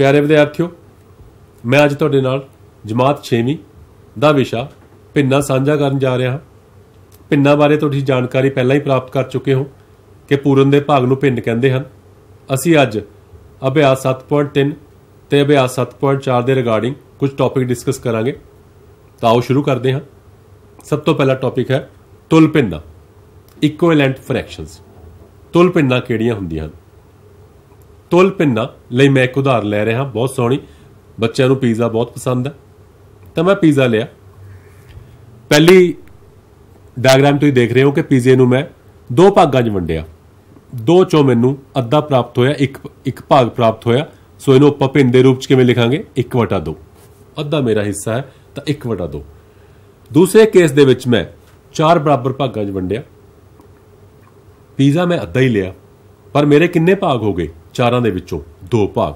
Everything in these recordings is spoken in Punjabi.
ਪਿਆਰੇ ਵਿਦਿਆਰਥੀਓ ਮੈਂ ਅੱਜ ਤੁਹਾਡੇ ਨਾਲ ਜਮਾਤ 6ਵੀਂ ਦਾ ਵਿਸ਼ਾ ਪਿੰਨਾ ਸਾਂਝਾ ਕਰਨ ਜਾ ਰਿਹਾ ਹਾਂ ਪਿੰਨਾ ਬਾਰੇ ਤੁਹਾਡੀ ਜਾਣਕਾਰੀ ਪਹਿਲਾਂ ਹੀ ਪ੍ਰਾਪਤ ਕਰ ਚੁੱਕੇ ਹੋ ਕਿ ਪੂਰਨ ਦੇ ਭਾਗ ਨੂੰ ਪਿੰਨ ਕਹਿੰਦੇ ਹਨ ਅਸੀਂ ਅੱਜ ਅਭਿਆਸ 7.3 ਤੇ ਅਭਿਆਸ 7.4 ਦੇ ਰਿਗਾਰਡਿੰਗ ਕੁਝ ਟੌਪਿਕ ਡਿਸਕਸ ਕਰਾਂਗੇ ਤਾਂ ਆਓ ਸ਼ੁਰੂ ਕਰਦੇ ਹਾਂ ਸਭ ਤੋਂ ਪਹਿਲਾ ਟੌਪਿਕ ਹੈ ਤੁਲ ਪਿੰਨਾ ਇਕੁਇਲੈਂਟ ਫ੍ਰੈਕਸ਼ਨਸ ਤੁਲ ਪਿੰਨਾ ਕਿਹੜੀਆਂ ਹੁੰਦੀਆਂ ਹਨ ਤੁਲ ਪਿੰਨਾ ਲਈ ਮੈਂ ਇੱਕ ਉਧਾਰ ਲੈ ਰਿਹਾ ਬਹੁਤ ਸੋਹਣੀ ਬੱਚਿਆਂ ਨੂੰ ਪੀਜ਼ਾ ਬਹੁਤ ਪਸੰਦ ਹੈ ਤਾਂ ਮੈਂ ਪੀਜ਼ਾ ਲਿਆ ਪਹਿਲੀ ਡਾਇਗਰਾਮ ਤੁਸੀਂ ਦੇਖ ਰਹੇ ਹੋ ਕਿ ਪੀਜ਼ੇ ਨੂੰ ਮੈਂ ਦੋ ਭਾਗਾਂ 'ਚ ਵੰਡਿਆ ਦੋ ਚੋਂ ਮੈਨੂੰ ਅੱਧਾ ਪ੍ਰਾਪਤ ਹੋਇਆ ਇੱਕ ਇੱਕ ਭਾਗ ਪ੍ਰਾਪਤ ਹੋਇਆ ਸੋ ਇਹਨੂੰ ਆਪਾਂ ਭਿੰਨ ਦੇ ਰੂਪ 'ਚ ਕਿਵੇਂ ਲਿਖਾਂਗੇ 1/2 ਅੱਧਾ ਮੇਰਾ ਹਿੱਸਾ ਹੈ ਤਾਂ 1/2 ਦੂਸਰੇ ਕੇਸ ਦੇ ਵਿੱਚ ਮੈਂ ਚਾਰ ਬਰਾਬਰ ਭਾਗਾਂ 'ਚ ਵੰਡਿਆ ਪੀਜ਼ਾ ਮੈਂ ਅੱਧਾ ਹੀ ਲਿਆ ਪਰ ਮੇਰੇ ਕਿੰਨੇ ਭਾਗ ਹੋ ਗਏ ਚਾਰਾਂ ਦੇ ਵਿੱਚੋਂ ਦੋ ਭਾਗ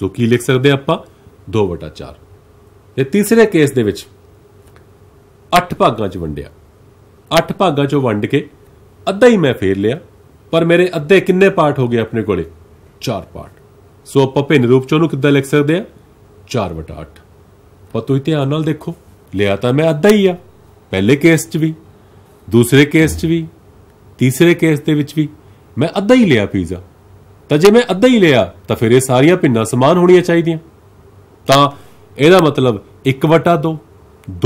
ਸੋ ਕੀ ਲਿਖ ਸਕਦੇ ਆਪਾਂ 2/4 ਤੇ ਤੀਸਰੇ ਕੇਸ ਦੇ ਵਿੱਚ 8 ਭਾਗਾਂ 'ਚ ਵੰਡਿਆ 8 ਭਾਗਾਂ 'ਚੋਂ ਵੰਡ ਕੇ ਅੱਧਾ ਹੀ ਮੈਂ ਫੇਰ ਲਿਆ ਪਰ ਮੇਰੇ ਅੱਧੇ ਕਿੰਨੇ ਪਾਰਟ ਹੋ ਗਏ ਆਪਣੇ ਕੋਲੇ 4 ਪਾਰਟ ਸੋ ਆਪਾਂ ਭਿੰਨ ਰੂਪ 'ਚ ਉਹਨੂੰ ਕਿੱਦਾਂ ਲਿਖ ਸਕਦੇ ਆ 4/8 ਪਰ ਤੁਸੀਂ ਧਿਆਨ ਨਾਲ ਦੇਖੋ ਲਿਆ ਤਾਂ ਮੈਂ ਅੱਧਾ ਹੀ ਆ ਪਹਿਲੇ ਕੇਸ 'ਚ ਵੀ ਦੂਸਰੇ ਕੇਸ 'ਚ ਵੀ ਤੀਸਰੇ ਕੇਸ ਦੇ ਵਿੱਚ ਵੀ ਮੈਂ ਅੱਧਾ ਹੀ ਲਿਆ ਪੀਜ਼ਾ ਤਾਂ ਜੇ ਮੈਂ ਅੱਧਾ ਹੀ ਲਿਆ ਤਾਂ ਫਿਰ ਇਹ ਸਾਰੀਆਂ ਪਿੰਨਾਂ ਸਮਾਨ ਹੋਣੀਆਂ ਚਾਹੀਦੀਆਂ ਤਾਂ ਇਹਦਾ ਮਤਲਬ 1/2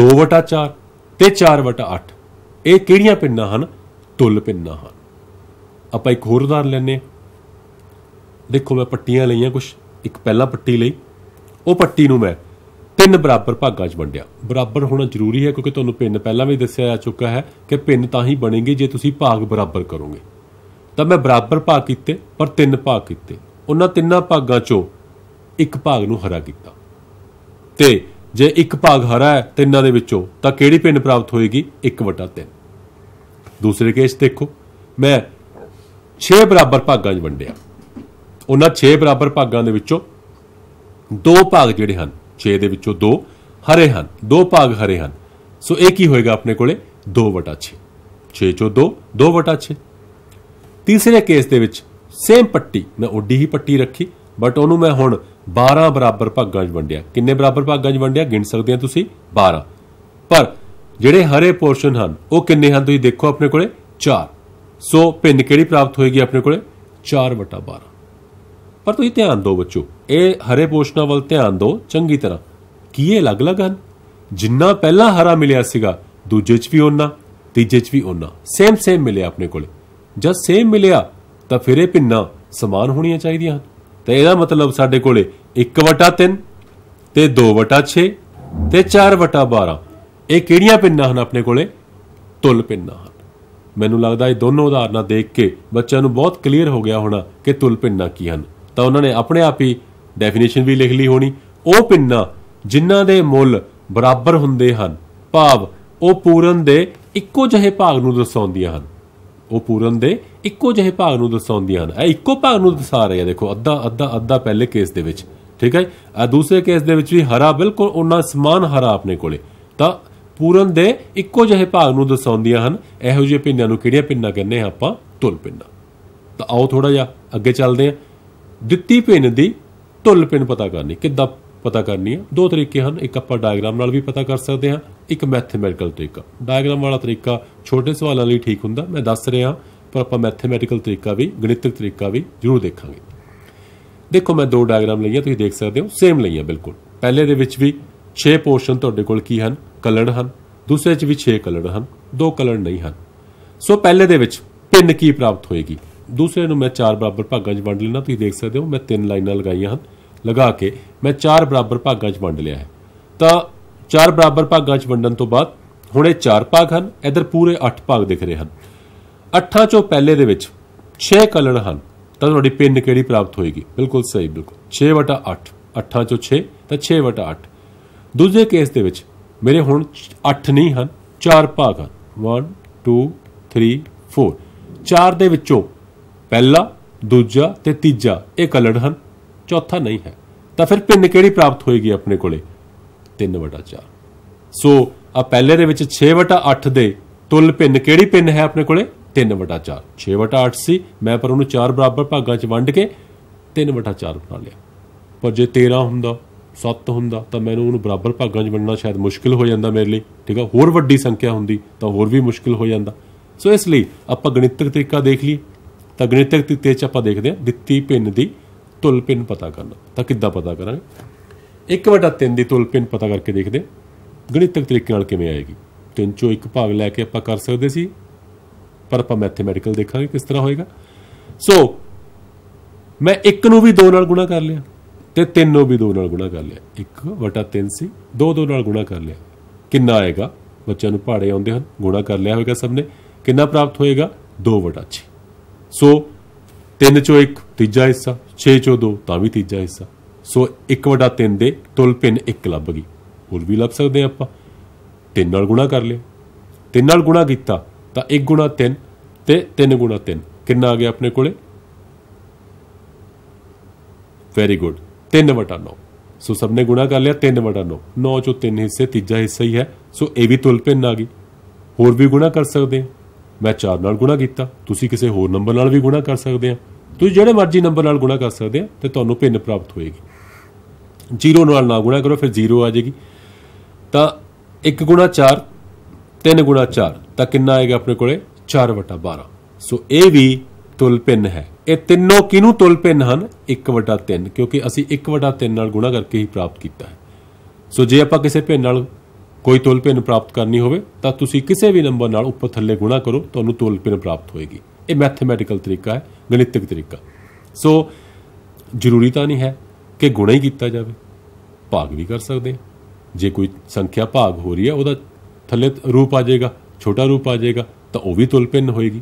2/4 ਤੇ 4/8 ਇਹ ਕਿਹੜੀਆਂ ਪਿੰਨਾਂ ਹਨ ਤੁਲ ਪਿੰਨਾਂ ਹਨ ਆਪਾਂ ਇੱਕ ਹੋਰ ਉਦਾਹਰਨ ਲੈਨੇ ਦੇਖੋ ਮੈਂ ਪੱਟੀਆਂ ਲਈਆਂ ਕੁਝ ਇੱਕ ਪਹਿਲਾ ਪੱਟੀ ਲਈ ਉਹ ਪੱਟੀ ਨੂੰ ਮੈਂ ਤਿੰਨ ਬਰਾਬਰ ਭਾਗਾਂ 'ਚ ਵੰਡਿਆ ਬਰਾਬਰ ਹੋਣਾ ਜ਼ਰੂਰੀ ਹੈ ਕਿਉਂਕਿ ਤੁਹਾਨੂੰ ਪਿੰਨ ਪਹਿਲਾਂ ਵੀ ਦੱਸਿਆ ਜਾ ਚੁੱਕਾ ਹੈ ਕਿ ਪਿੰਨ ਤਾਂ ਹੀ ਬਣेंगे ਜੇ ਤੁਸੀਂ ਭਾਗ ਬਰਾਬਰ ਕਰੋਗੇ ਤਾਂ ਮੈਂ ਬਰਾਬਰ ਭਾਗ ਕੀਤੇ ਪਰ ਤਿੰਨ ਭਾਗ ਕੀਤੇ ਉਹਨਾਂ ਤਿੰਨਾਂ ਭਾਗਾਂ ਚੋਂ ਇੱਕ ਭਾਗ ਨੂੰ ਹਰਾ ਕੀਤਾ ਤੇ ਜੇ ਇੱਕ ਭਾਗ ਹਰਾ ਹੈ ਤਿੰਨਾਂ ਦੇ ਵਿੱਚੋਂ ਤਾਂ ਕਿਹੜੀ ਪਿੰਨ ਪ੍ਰਾਪਤ ਹੋਏਗੀ 1/3 ਦੂਸਰੇ ਕੇਸ ਦੇਖੋ ਮੈਂ 6 ਬਰਾਬਰ ਭਾਗਾਂ 'ਚ ਵੰਡਿਆ ਉਹਨਾਂ 6 ਬਰਾਬਰ ਭਾਗਾਂ ਦੇ ਵਿੱਚੋਂ ਦੋ ਭਾਗ ਜਿਹੜੇ ਹਨ 6 ਦੇ ਵਿੱਚੋਂ ਦੋ ਹਰੇ ਹਨ ਦੋ ਭਾਗ ਹਰੇ ਹਨ ਸੋ ਇਹ ਕੀ ਹੋਏਗਾ ਆਪਣੇ ਕੋਲੇ 2/6 6 ਚੋਂ 2 2/6 ਤੀਸਰੇ ਕੇਸ ਦੇ ਵਿੱਚ ਸੇਮ ਪੱਟੀ ਮੈਂ ਉੱਡੀ ਹੀ ਪੱਟੀ ਰੱਖੀ ਬਟ ਉਹਨੂੰ ਮੈਂ ਹੁਣ 12 ਬਰਾਬਰ ਭਾਗਾਂ 'ਚ ਵੰਡਿਆ ਕਿੰਨੇ ਬਰਾਬਰ ਭਾਗਾਂ 'ਚ ਵੰਡਿਆ ਗਿਣ ਸਕਦੇ ਆ ਤੁਸੀਂ 12 ਪਰ ਜਿਹੜੇ ਹਰੇ ਪੋਰਸ਼ਨ ਹਨ ਉਹ ਕਿੰਨੇ ਹਨ ਤੁਸੀਂ ਦੇਖੋ ਆਪਣੇ ਕੋਲੇ 4 ਸੋ ਭਿੰਨ ਕਿਹੜੀ ਪ੍ਰਾਪਤ ਹੋਏਗੀ ਆਪਣੇ ਕੋਲੇ 4/12 ਪਰ ਤੁਸੀਂ ਧਿਆਨ ਦਿਓ ਬੱਚੋ ਇਹ ਹਰੇ ਪੋਰਸ਼ਨਾਂ ਵੱਲ ਧਿਆਨ ਦਿਓ ਚੰਗੀ ਤਰ੍ਹਾਂ ਕੀ ਇਹ ਅਲੱਗ-ਅਲੱਗ ਹਨ ਜਿੰਨਾ ਪਹਿਲਾਂ ਹਰਾ ਮਿਲਿਆ ਸੀਗਾ ਦੂਜੇ 'ਚ ਵੀ ਉਹਨਾਂ ਤੀਜੇ 'ਚ ਵੀ ਉਹਨਾਂ ਸੇਮ ਸੇਮ ਮਿਲੇ ਆਪਣੇ ਕੋਲੇ ਜਦ ਸੇਮ ਮਿਲਿਆ ਤਾਂ ਫਿਰ ਇਹ ਪਿੰਨਾ ਸਮਾਨ ਹੋਣੀਆਂ ਚਾਹੀਦੀਆਂ ਹਨ ਇਹਦਾ ਮਤਲਬ ਸਾਡੇ ਕੋਲੇ 1/3 ਤੇ 2/6 ਤੇ 4/12 ਇਹ ਕਿਹੜੀਆਂ ਪਿੰਨਾ ਹਨ ਆਪਣੇ ਕੋਲੇ ਤੁਲ ਪਿੰਨਾ ਹਨ ਮੈਨੂੰ ਲੱਗਦਾ ਇਹ ਦੋਨੋਂ ਉਦਾਹਰਨਾਂ ਦੇਖ ਕੇ ਬੱਚਿਆਂ ਨੂੰ ਬਹੁਤ ਕਲੀਅਰ ਹੋ ਗਿਆ ਹੋਣਾ ਕਿ ਤੁਲ ਪਿੰਨਾ ਕੀ ਹਨ ਤਾਂ ਉਹਨਾਂ ਨੇ ਆਪਣੇ ਆਪ ਹੀ ਡੈਫੀਨੇਸ਼ਨ ਵੀ ਲਿਖ ਲਈ ਹੋਣੀ ਉਹ ਪਿੰਨਾ ਜਿਨ੍ਹਾਂ ਦੇ ਮੁੱਲ ਬਰਾਬਰ ਹੁੰਦੇ ਹਨ ਭਾਵ ਉਹ ਪੂਰਨ ਦੇ ਇੱਕੋ ਜਿਹੇ ਭਾਗ ਨੂੰ ਦਰਸਾਉਂਦੀਆਂ ਹਨ ਉਹ ਪੂਰਨ ਦੇ ਇੱਕੋ ਜਿਹੇ ਭਾਗ ਨੂੰ ਦਰਸਾਉਂਦੀਆਂ ਹਨ ਇਹ ਇੱਕੋ ਭਾਗ ਨੂੰ ਦਰਸਾ ਰਹੀ ਹੈ ਦੇਖੋ ਅੱਧਾ ਅੱਧਾ ਅੱਧਾ ਪਹਿਲੇ ਕੇਸ ਦੇ ਵਿੱਚ ਠੀਕ ਹੈ ਆ ਦੂਸਰੇ ਕੇਸ ਦੇ ਵਿੱਚ ਵੀ ਹਰਾ ਬਿਲਕੁਲ ਉਹਨਾਂ ਸਮਾਨ ਹਰਾ ਆਪਣੇ ਕੋਲੇ ਤਾਂ ਪੂਰਨ ਦੇ ਇੱਕੋ ਜਿਹੇ ਭਾਗ ਨੂੰ ਦਰਸਾਉਂਦੀਆਂ ਹਨ ਇਹੋ ਜਿਹੇ ਪਿੰਨਾਂ ਨੂੰ ਕਿਹੜੀਆਂ ਪਿੰਨਾਂ ਕਹਿੰਦੇ ਆ ਆਪਾਂ ਤੁਲ ਪਿੰਨਾਂ ਤਾਂ ਆਓ ਥੋੜਾ ਜਿਹਾ ਅੱਗੇ ਚੱਲਦੇ ਆ ਦਿੱਤੀ ਪਿੰਨ ਦੀ ਤੁਲ ਪਿੰਨ ਪਤਾ ਕਰਨੀ ਕਿੱਦਾਂ ਪਤਾ ਕਰਨੀ ਹੈ ਦੋ ਤਰੀਕੇ ਹਨ ਇੱਕ ਆਪਾਂ ਡਾਇਗਰਾਮ ਨਾਲ ਵੀ ਪਤਾ ਕਰ ਸਕਦੇ ਹਾਂ ਇੱਕ ਮੈਥਮੈਟਿਕਲ ਤਰੀਕਾ ਡਾਇਗਰਾਮ ਵਾਲਾ ਤਰੀਕਾ ਛੋਟੇ ਸਵਾਲਾਂ ਲਈ ਠੀਕ ਹੁੰਦਾ ਮੈਂ ਦੱਸ ਰਿਹਾ ਪਰ ਆਪਾਂ ਮੈਥਮੈਟਿਕਲ ਤਰੀਕਾ ਵੀ ਗਣਿਤਕ ਤਰੀਕਾ ਵੀ ਜ਼ਰੂਰ ਦੇਖਾਂਗੇ ਦੇਖੋ ਮੈਂ ਦੋ ਡਾਇਗਰਾਮ ਲਈਆਂ ਤੁਸੀਂ ਦੇਖ ਸਕਦੇ ਹੋ ਸੇਮ ਲਈਆਂ ਬਿਲਕੁਲ ਪਹਿਲੇ ਦੇ ਵਿੱਚ ਵੀ 6 ਪੋਰਸ਼ਨ ਤੁਹਾਡੇ ਕੋਲ ਕੀ ਹਨ ਕਲਰਡ ਹਨ ਦੂਸਰੇ 'ਚ ਵੀ 6 ਕਲਰਡ ਹਨ ਦੋ ਕਲਰਡ ਨਹੀਂ ਹਨ ਸੋ ਪਹਿਲੇ ਦੇ ਵਿੱਚ ਪਿੰਨ ਕੀ ਪ੍ਰਾਪਤ ਹੋਏਗੀ ਦੂਸਰੇ ਨੂੰ ਮੈਂ ਚਾਰ ਬਰਾਬਰ ਭਾਗਾਂ 'ਚ ਵੰਡ ਲੈਣਾ ਤੁਸੀਂ ਦੇਖ ਸਕਦੇ ਹੋ ਮੈਂ ਤਿੰਨ ਲਾਈਨਾਂ ਲਗਾਈਆਂ ਹਨ ਲਗਾ ਕੇ ਮੈਂ ਚਾਰ ਬਰਾਬਰ ਭਾਗਾਂ 'ਚ ਵੰਡ ਲਿਆ ਹੈ ਤਾਂ ਚਾਰ ਬਰਾਬਰ ਭਾਗਾਂ 'ਚ ਵੰਡਣ ਤੋਂ ਬਾਅਦ ਹੁਣ ਇਹ ਚਾਰ ਭਾਗ ਹਨ ਇਧਰ ਪੂਰੇ 8 ਭਾਗ ਦਿਖ ਰਹੇ ਹਨ 8ਾਂ 'ਚੋਂ ਪਹਿਲੇ ਦੇ ਵਿੱਚ 6 ਕਲਣ ਹਨ ਤਾਂ ਤੁਹਾਡੀ ਪਿੰਨ ਕਿਹੜੀ ਪ੍ਰਾਪਤ ਹੋਏਗੀ ਬਿਲਕੁਲ ਸਹੀ ਬਿਲਕੁਲ 6/8 8ਾਂ 'ਚੋਂ 6 ਤਾਂ 6/8 ਦੂਜੇ ਕੇਸ ਦੇ ਵਿੱਚ ਮੇਰੇ ਹੁਣ 8 ਨਹੀਂ ਹਨ 4 ਭਾਗ ਹਨ 1 2 3 4 ਚਾਰ ਦੇ ਵਿੱਚੋਂ ਪਹਿਲਾ ਦੂਜਾ ਤੇ ਤੀਜਾ ਇਹ ਕਲਰ ਹਨ ਚੌਥਾ ਨਹੀਂ ਹੈ ਤਾਂ ਫਿਰ ਭਿੰਨ ਕਿਹੜੀ ਪ੍ਰਾਪਤ ਹੋਏਗੀ ਆਪਣੇ ਕੋਲੇ 3/4 ਸੋ ਆ ਪਹਿਲੇ ਦੇ ਵਿੱਚ 6/8 ਦੇ ਤੁਲ ਭਿੰਨ ਕਿਹੜੀ ਭਿੰਨ ਹੈ ਆਪਣੇ ਕੋਲੇ 3/4 6/8 ਸੀ ਮੈਂ ਪਰ ਉਹਨੂੰ ਚਾਰ ਬਰਾਬਰ ਭਾਗਾਂ 'ਚ ਵੰਡ ਕੇ 3/4 ਬਣਾ ਲਿਆ ਪਰ ਜੇ 13 ਹੁੰਦਾ 7 ਹੁੰਦਾ ਤਾਂ ਮੈਨੂੰ ਉਹਨੂੰ ਬਰਾਬਰ ਭਾਗਾਂ 'ਚ ਵੰਡਣਾ ਸ਼ਾਇਦ ਮੁਸ਼ਕਿਲ ਹੋ ਜਾਂਦਾ ਮੇਰੇ ਲਈ ਠੀਕ ਆ ਹੋਰ ਵੱਡੀ ਸੰਖਿਆ ਹੁੰਦੀ ਤਾਂ ਹੋਰ ਵੀ ਮੁਸ਼ਕਿਲ ਹੋ ਜਾਂਦਾ ਸੋ ਇਸ ਲਈ ਆਪਾਂ ਗਣਿਤਕ ਤਰੀਕਾ ਦੇਖ ਲਈ ਤਾਂ ਗਣਿਤਕ ਤਰੀਕੇ 'ਚ ਆਪਾਂ ਦੇਖਦੇ ਹਾਂ ਦਿੱਤੀ ਭਿੰਨ ਦੀ ਤੁਲਪਿੰਨ ਪਤਾ ਲਓ ਤਾਂ ਕਿੱਦਾਂ ਪਤਾ ਕਰਾਂਗੇ 1/3 ਦੀ ਤੁਲਪਿੰਨ ਪਤਾ ਕਰਕੇ ਦੇਖਦੇ ਗਣਿਤਕ ਤਰੀਕੇ ਨਾਲ ਕਿਵੇਂ ਆਏਗੀ 3 ਚੋਂ ਇੱਕ ਭਾਗ ਲੈ ਕੇ ਆਪਾਂ ਕਰ ਸਕਦੇ ਸੀ ਪਰ ਆਪਾਂ ਮੈਥਮੈਟਿਕਲ ਦੇਖਾਂਗੇ ਕਿਸ ਤਰ੍ਹਾਂ ਹੋਏਗਾ ਸੋ ਮੈਂ 1 ਨੂੰ ਵੀ 2 ਨਾਲ ਗੁਣਾ ਕਰ ਲਿਆ ਤੇ 3 ਨੂੰ ਵੀ 2 ਨਾਲ ਗੁਣਾ ਕਰ ਲਿਆ 1/3 ਸੀ 2 2 ਨਾਲ ਗੁਣਾ ਕਰ ਲਿਆ ਕਿੰਨਾ ਆਏਗਾ ਬੱਚਿਆਂ ਨੂੰ ਪਹਾੜੇ ਆਉਂਦੇ ਹਨ ਗੁਣਾ ਕਰ ਲਿਆ ਹੋਵੇਗਾ ਸਭ ਨੇ ਕਿੰਨਾ ਪ੍ਰਾਪਤ ਹੋਏਗਾ 2/6 ਸੋ 3 ਚੋਂ 1 ਤੀਜਾ ਹਿੱਸਾ 6 ਚੋਂ 2 ਤਾਂ ਵੀ ਤੀਜਾ ਹਿੱਸਾ ਸੋ 1/3 ਦੇ ਤੁਲ ਪਿੰਨ 1 ਲੱਭ ਗਈ ਹੋਰ ਵੀ ਲੱਭ ਸਕਦੇ ਆਪਾਂ 3 ਨਾਲ ਗੁਣਾ ਕਰ ਲਿਆ 3 ਨਾਲ ਗੁਣਾ ਕੀਤਾ ਤਾਂ 1/3 ਤੇ 3/3 ਕਿੰਨਾ ਆ ਗਿਆ ਆਪਣੇ ਕੋਲੇ ਵੈਰੀ ਗੁੱਡ 3/9 ਸੋ ਸਭ ਨੇ ਗੁਣਾ ਕਰ ਲਿਆ 3/9 9 ਚੋਂ 3 ਹਿੱਸੇ ਤੀਜਾ ਹਿੱਸਾ ਹੀ ਹੈ ਸੋ ਇਹ ਵੀ ਤੁਲ ਪਿੰਨ ਆ ਗਈ ਹੋਰ ਵੀ ਗੁਣਾ ਕਰ ਸਕਦੇ ਮੈਂ 4 ਨਾਲ ਗੁਣਾ ਕੀਤਾ ਤੁਸੀਂ ਕਿਸੇ ਹੋਰ ਨੰਬਰ ਨਾਲ ਵੀ ਗੁਣਾ ਕਰ ਸਕਦੇ ਆ ਤੁਸੀਂ ਜਿਹੜੇ ਮਰਜ਼ੀ ਨੰਬਰ ਨਾਲ ਗੁਣਾ ਕਰ ਸਕਦੇ ਆ ਤੇ ਤੁਹਾਨੂੰ ਭਿੰਨ ਪ੍ਰਾਪਤ ਹੋਏਗੀ 0 ਨਾਲ ਨਾ ਗੁਣਾ ਕਰੋ ਫਿਰ 0 ਆ ਜਾਏਗੀ ਤਾਂ 1 ਗੁਣਾ 4 3 ਗੁਣਾ 4 ਤਾਂ ਕਿੰਨਾ ਆਏਗਾ ਆਪਣੇ ਕੋਲੇ 4 ਵਟਾ 12 ਸੋ ਇਹ ਵੀ ਤੁਲ ਭਿੰਨ ਹੈ ਇਹ ਤਿੰਨੋਂ ਕਿਨੂੰ ਤੁਲ ਭਿੰਨ ਹਨ 1 ਵਟਾ 3 ਕਿਉਂਕਿ ਅਸੀਂ 1 ਵਟਾ 3 ਨਾਲ ਗੁਣਾ ਕਰਕੇ ਹੀ ਪ੍ਰਾਪਤ ਕੀਤਾ ਹੈ ਸੋ ਜੇ ਆਪਾਂ ਕਿਸੇ ਭਿੰਨ ਨਾਲ ਕੋਈ ਤੁਲ ਭਿੰਨ ਪ੍ਰਾਪਤ ਕਰਨੀ ਹੋਵੇ ਤਾਂ ਤੁਸੀਂ ਕਿਸੇ ਵੀ ਨੰਬਰ ਨਾਲ ਉੱਪਰ ਥੱਲੇ ਗੁਣਾ ਕਰੋ ਤੁਹਾਨੂੰ ਤੁਲ ਭਿੰਨ ਪ੍ਰਾਪਤ ਹੋਏਗੀ ਇਹ ਮੈਥਮੈਟਿਕਲ ਤਰੀਕਾ ਹੈ ਗਣਿਤਿਕ ਤਰੀਕਾ ਸੋ ਜ਼ਰੂਰੀ ਤਾਂ ਨਹੀਂ ਹੈ ਕਿ ਗੁਣਾ ਹੀ ਕੀਤਾ ਜਾਵੇ ਭਾਗ ਵੀ ਕਰ ਸਕਦੇ ਜੇ ਕੋਈ ਸੰਖਿਆ ਭਾਗ ਹੋ ਰਹੀ ਹੈ ਉਹਦਾ ਥੱਲੇ ਰੂਪ ਆ ਜਾਏਗਾ ਛੋਟਾ ਰੂਪ ਆ ਜਾਏਗਾ ਤਾਂ ਉਹ ਵੀ ਤੁਲਪਿੰਨ ਹੋਏਗੀ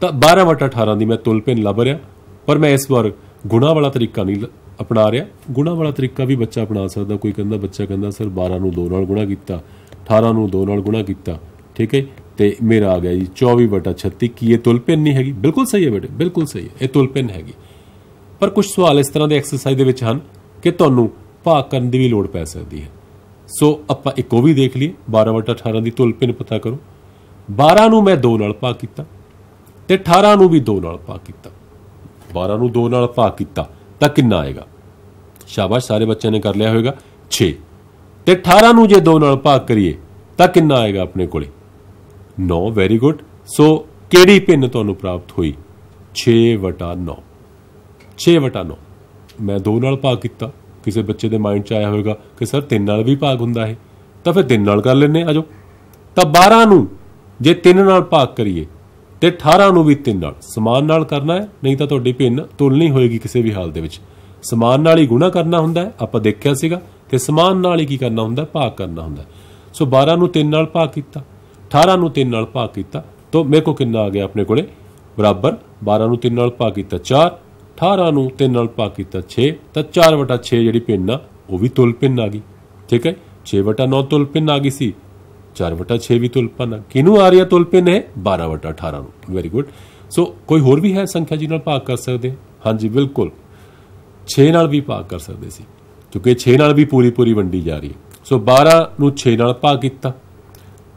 ਤਾਂ 12 18 ਦੀ ਮੈਂ ਤੁਲਪਿੰਨ ਲੱਭ ਰਿਹਾ ਪਰ ਮੈਂ ਇਸ ਵਾਰ ਗੁਣਾ ਵਾਲਾ ਤਰੀਕਾ ਨਹੀਂ ਅਪਣਾ ਰਿਹਾ ਗੁਣਾ ਵਾਲਾ ਤਰੀਕਾ ਵੀ ਬੱਚਾ ਅਪਣਾ ਸਕਦਾ ਕੋਈ ਕਹਿੰਦਾ ਬੱਚਾ ਕਹਿੰਦਾ ਸਰ 12 ਨੂੰ 2 ਨਾਲ ਗੁਣਾ ਕੀਤਾ 18 ਨੂੰ 2 ਨਾਲ ਗੁਣਾ ਕੀਤਾ ਠੀਕ ਹੈ ਤੇ ਮੇਰਾ ਆ ਗਿਆ ਜੀ 24/36 ਕੀ ਇਹ ਤੁਲਪਿਨ ਨਹੀਂ ਹੈਗੀ ਬਿਲਕੁਲ ਸਹੀ ਹੈ ਬੇਟੇ ਬਿਲਕੁਲ ਸਹੀ ਹੈ ਇਹ ਤੁਲਪਿਨ ਹੈਗੀ ਪਰ ਕੁਝ ਸਵਾਲ ਇਸ ਤਰ੍ਹਾਂ ਦੇ ਐਕਸਰਸਾਈਜ਼ ਦੇ ਵਿੱਚ ਹਨ ਕਿ ਤੁਹਾਨੂੰ ਭਾਗ ਕਰਨ ਦੀ ਵੀ ਲੋੜ ਪੈ ਸਕਦੀ ਹੈ ਸੋ ਆਪਾਂ ਇੱਕ ਉਹ ਵੀ ਦੇਖ ਲਈਏ 12/18 ਦੀ ਤੁਲਪਿਨ ਪਤਾ ਕਰੋ 12 ਨੂੰ ਮੈਂ 2 ਨਾਲ ਭਾਗ ਕੀਤਾ ਤੇ 18 ਨੂੰ ਵੀ 2 ਨਾਲ ਭਾਗ ਕੀਤਾ 12 ਨੂੰ 2 ਨਾਲ ਭਾਗ ਕੀਤਾ ਤਾਂ ਕਿੰਨਾ ਆਏਗਾ ਸ਼ਾਬਾਸ਼ ਸਾਰੇ ਬੱਚਿਆਂ ਨੇ ਕਰ ਲਿਆ ਹੋਵੇਗਾ 6 ਤੇ 18 ਨੂੰ ਜੇ 2 ਨਾਲ ਭਾਗ ਕਰੀਏ ਤਾਂ ਕਿੰਨਾ ਆਏਗਾ ਆਪਣੇ ਕੋਲੇ 9 ਵੈਰੀ ਗੁੱਡ ਸੋ ਕਿਹੜੀ ਪਿੰਨ ਤੁਹਾਨੂੰ ਪ੍ਰਾਪਤ ਹੋਈ 6 ਵਟਾ 9 6 9 ਮੈਂ 2 ਨਾਲ ਭਾਗ ਕੀਤਾ ਕਿਸੇ ਬੱਚੇ ਦੇ ਮਾਈਂਡ 'ਚ ਆਇਆ ਹੋਵੇਗਾ ਕਿ ਸਰ 3 ਨਾਲ ਵੀ ਭਾਗ ਹੁੰਦਾ ਹੈ ਤਾਂ ਫਿਰ 3 ਨਾਲ ਕਰ ਲੈਨੇ ਆਜੋ ਤਾਂ 12 ਨੂੰ ਜੇ 3 ਨਾਲ ਭਾਗ ਕਰੀਏ ਤੇ 18 ਨੂੰ ਵੀ 3 ਨਾਲ ਸਮਾਨ ਨਾਲ ਕਰਨਾ ਹੈ ਨਹੀਂ ਤਾਂ ਤੁਹਾਡੀ ਪਿੰਨ ਤੁਲਨੀ ਹੋਏਗੀ ਕਿਸੇ ਵੀ ਹਾਲ ਦੇ ਵਿੱਚ ਸਮਾਨ ਨਾਲ ਹੀ ਗੁਣਾ ਕਰਨਾ ਹੁੰਦਾ ਹੈ ਆਪਾਂ ਦੇਖਿਆ ਸੀਗਾ ਤੇ ਸਮਾਨ ਨਾਲ ਹੀ ਕੀ ਕਰਨਾ ਹੁੰਦਾ ਭਾਗ ਕਰਨਾ ਹੁੰਦਾ ਸੋ 12 ਨੂੰ 3 ਨਾਲ ਭਾਗ ਕੀਤਾ 18 ਨੂੰ 3 ਨਾਲ ਭਾਗ ਕੀਤਾ ਤਾਂ ਮੇਰੇ ਕੋ ਕਿੰਨਾ ਆ ਗਿਆ ਆਪਣੇ ਕੋਲੇ ਬਰਾਬਰ 12 ਨੂੰ 3 ਨਾਲ ਭਾਗ ਕੀਤਾ 4 18 ਨੂੰ 3 ਨਾਲ ਭਾਗ ਕੀਤਾ 6 ਤਾਂ 4/6 ਜਿਹੜੀ ਪਿੰਨ ਆ ਉਹ ਵੀ ਤੁਲ ਪਿੰਨ ਆ ਗਈ ਠੀਕ ਹੈ 6/9 ਤੁਲ ਪਿੰਨ ਆ ਗਈ ਸੀ 4/6 ਵੀ ਤੁਲ ਪਿੰਨ ਕਿਨੂੰ ਆ ਰਹੀ ਤੁਲ ਪਿੰਨ ਹੈ 12/18 ਨੂੰ ਵੈਰੀ ਗੁੱਡ ਸੋ ਕੋਈ ਹੋਰ ਵੀ ਹੈ ਸੰਖਿਆ ਜੀ ਨਾਲ ਭਾਗ ਕਰ ਸਕਦੇ ਹਾਂਜੀ ਬਿਲਕੁਲ 6 ਨਾਲ ਵੀ ਭਾਗ ਕਰ ਸਕਦੇ ਸੀ ਕਿਉਂਕਿ 6 ਨਾਲ ਵੀ ਪੂਰੀ ਪੂਰੀ ਵੰਡੀ ਜਾ ਰਹੀ ਹੈ ਸੋ 12 ਨੂੰ 6 ਨਾਲ ਭਾਗ ਕੀਤਾ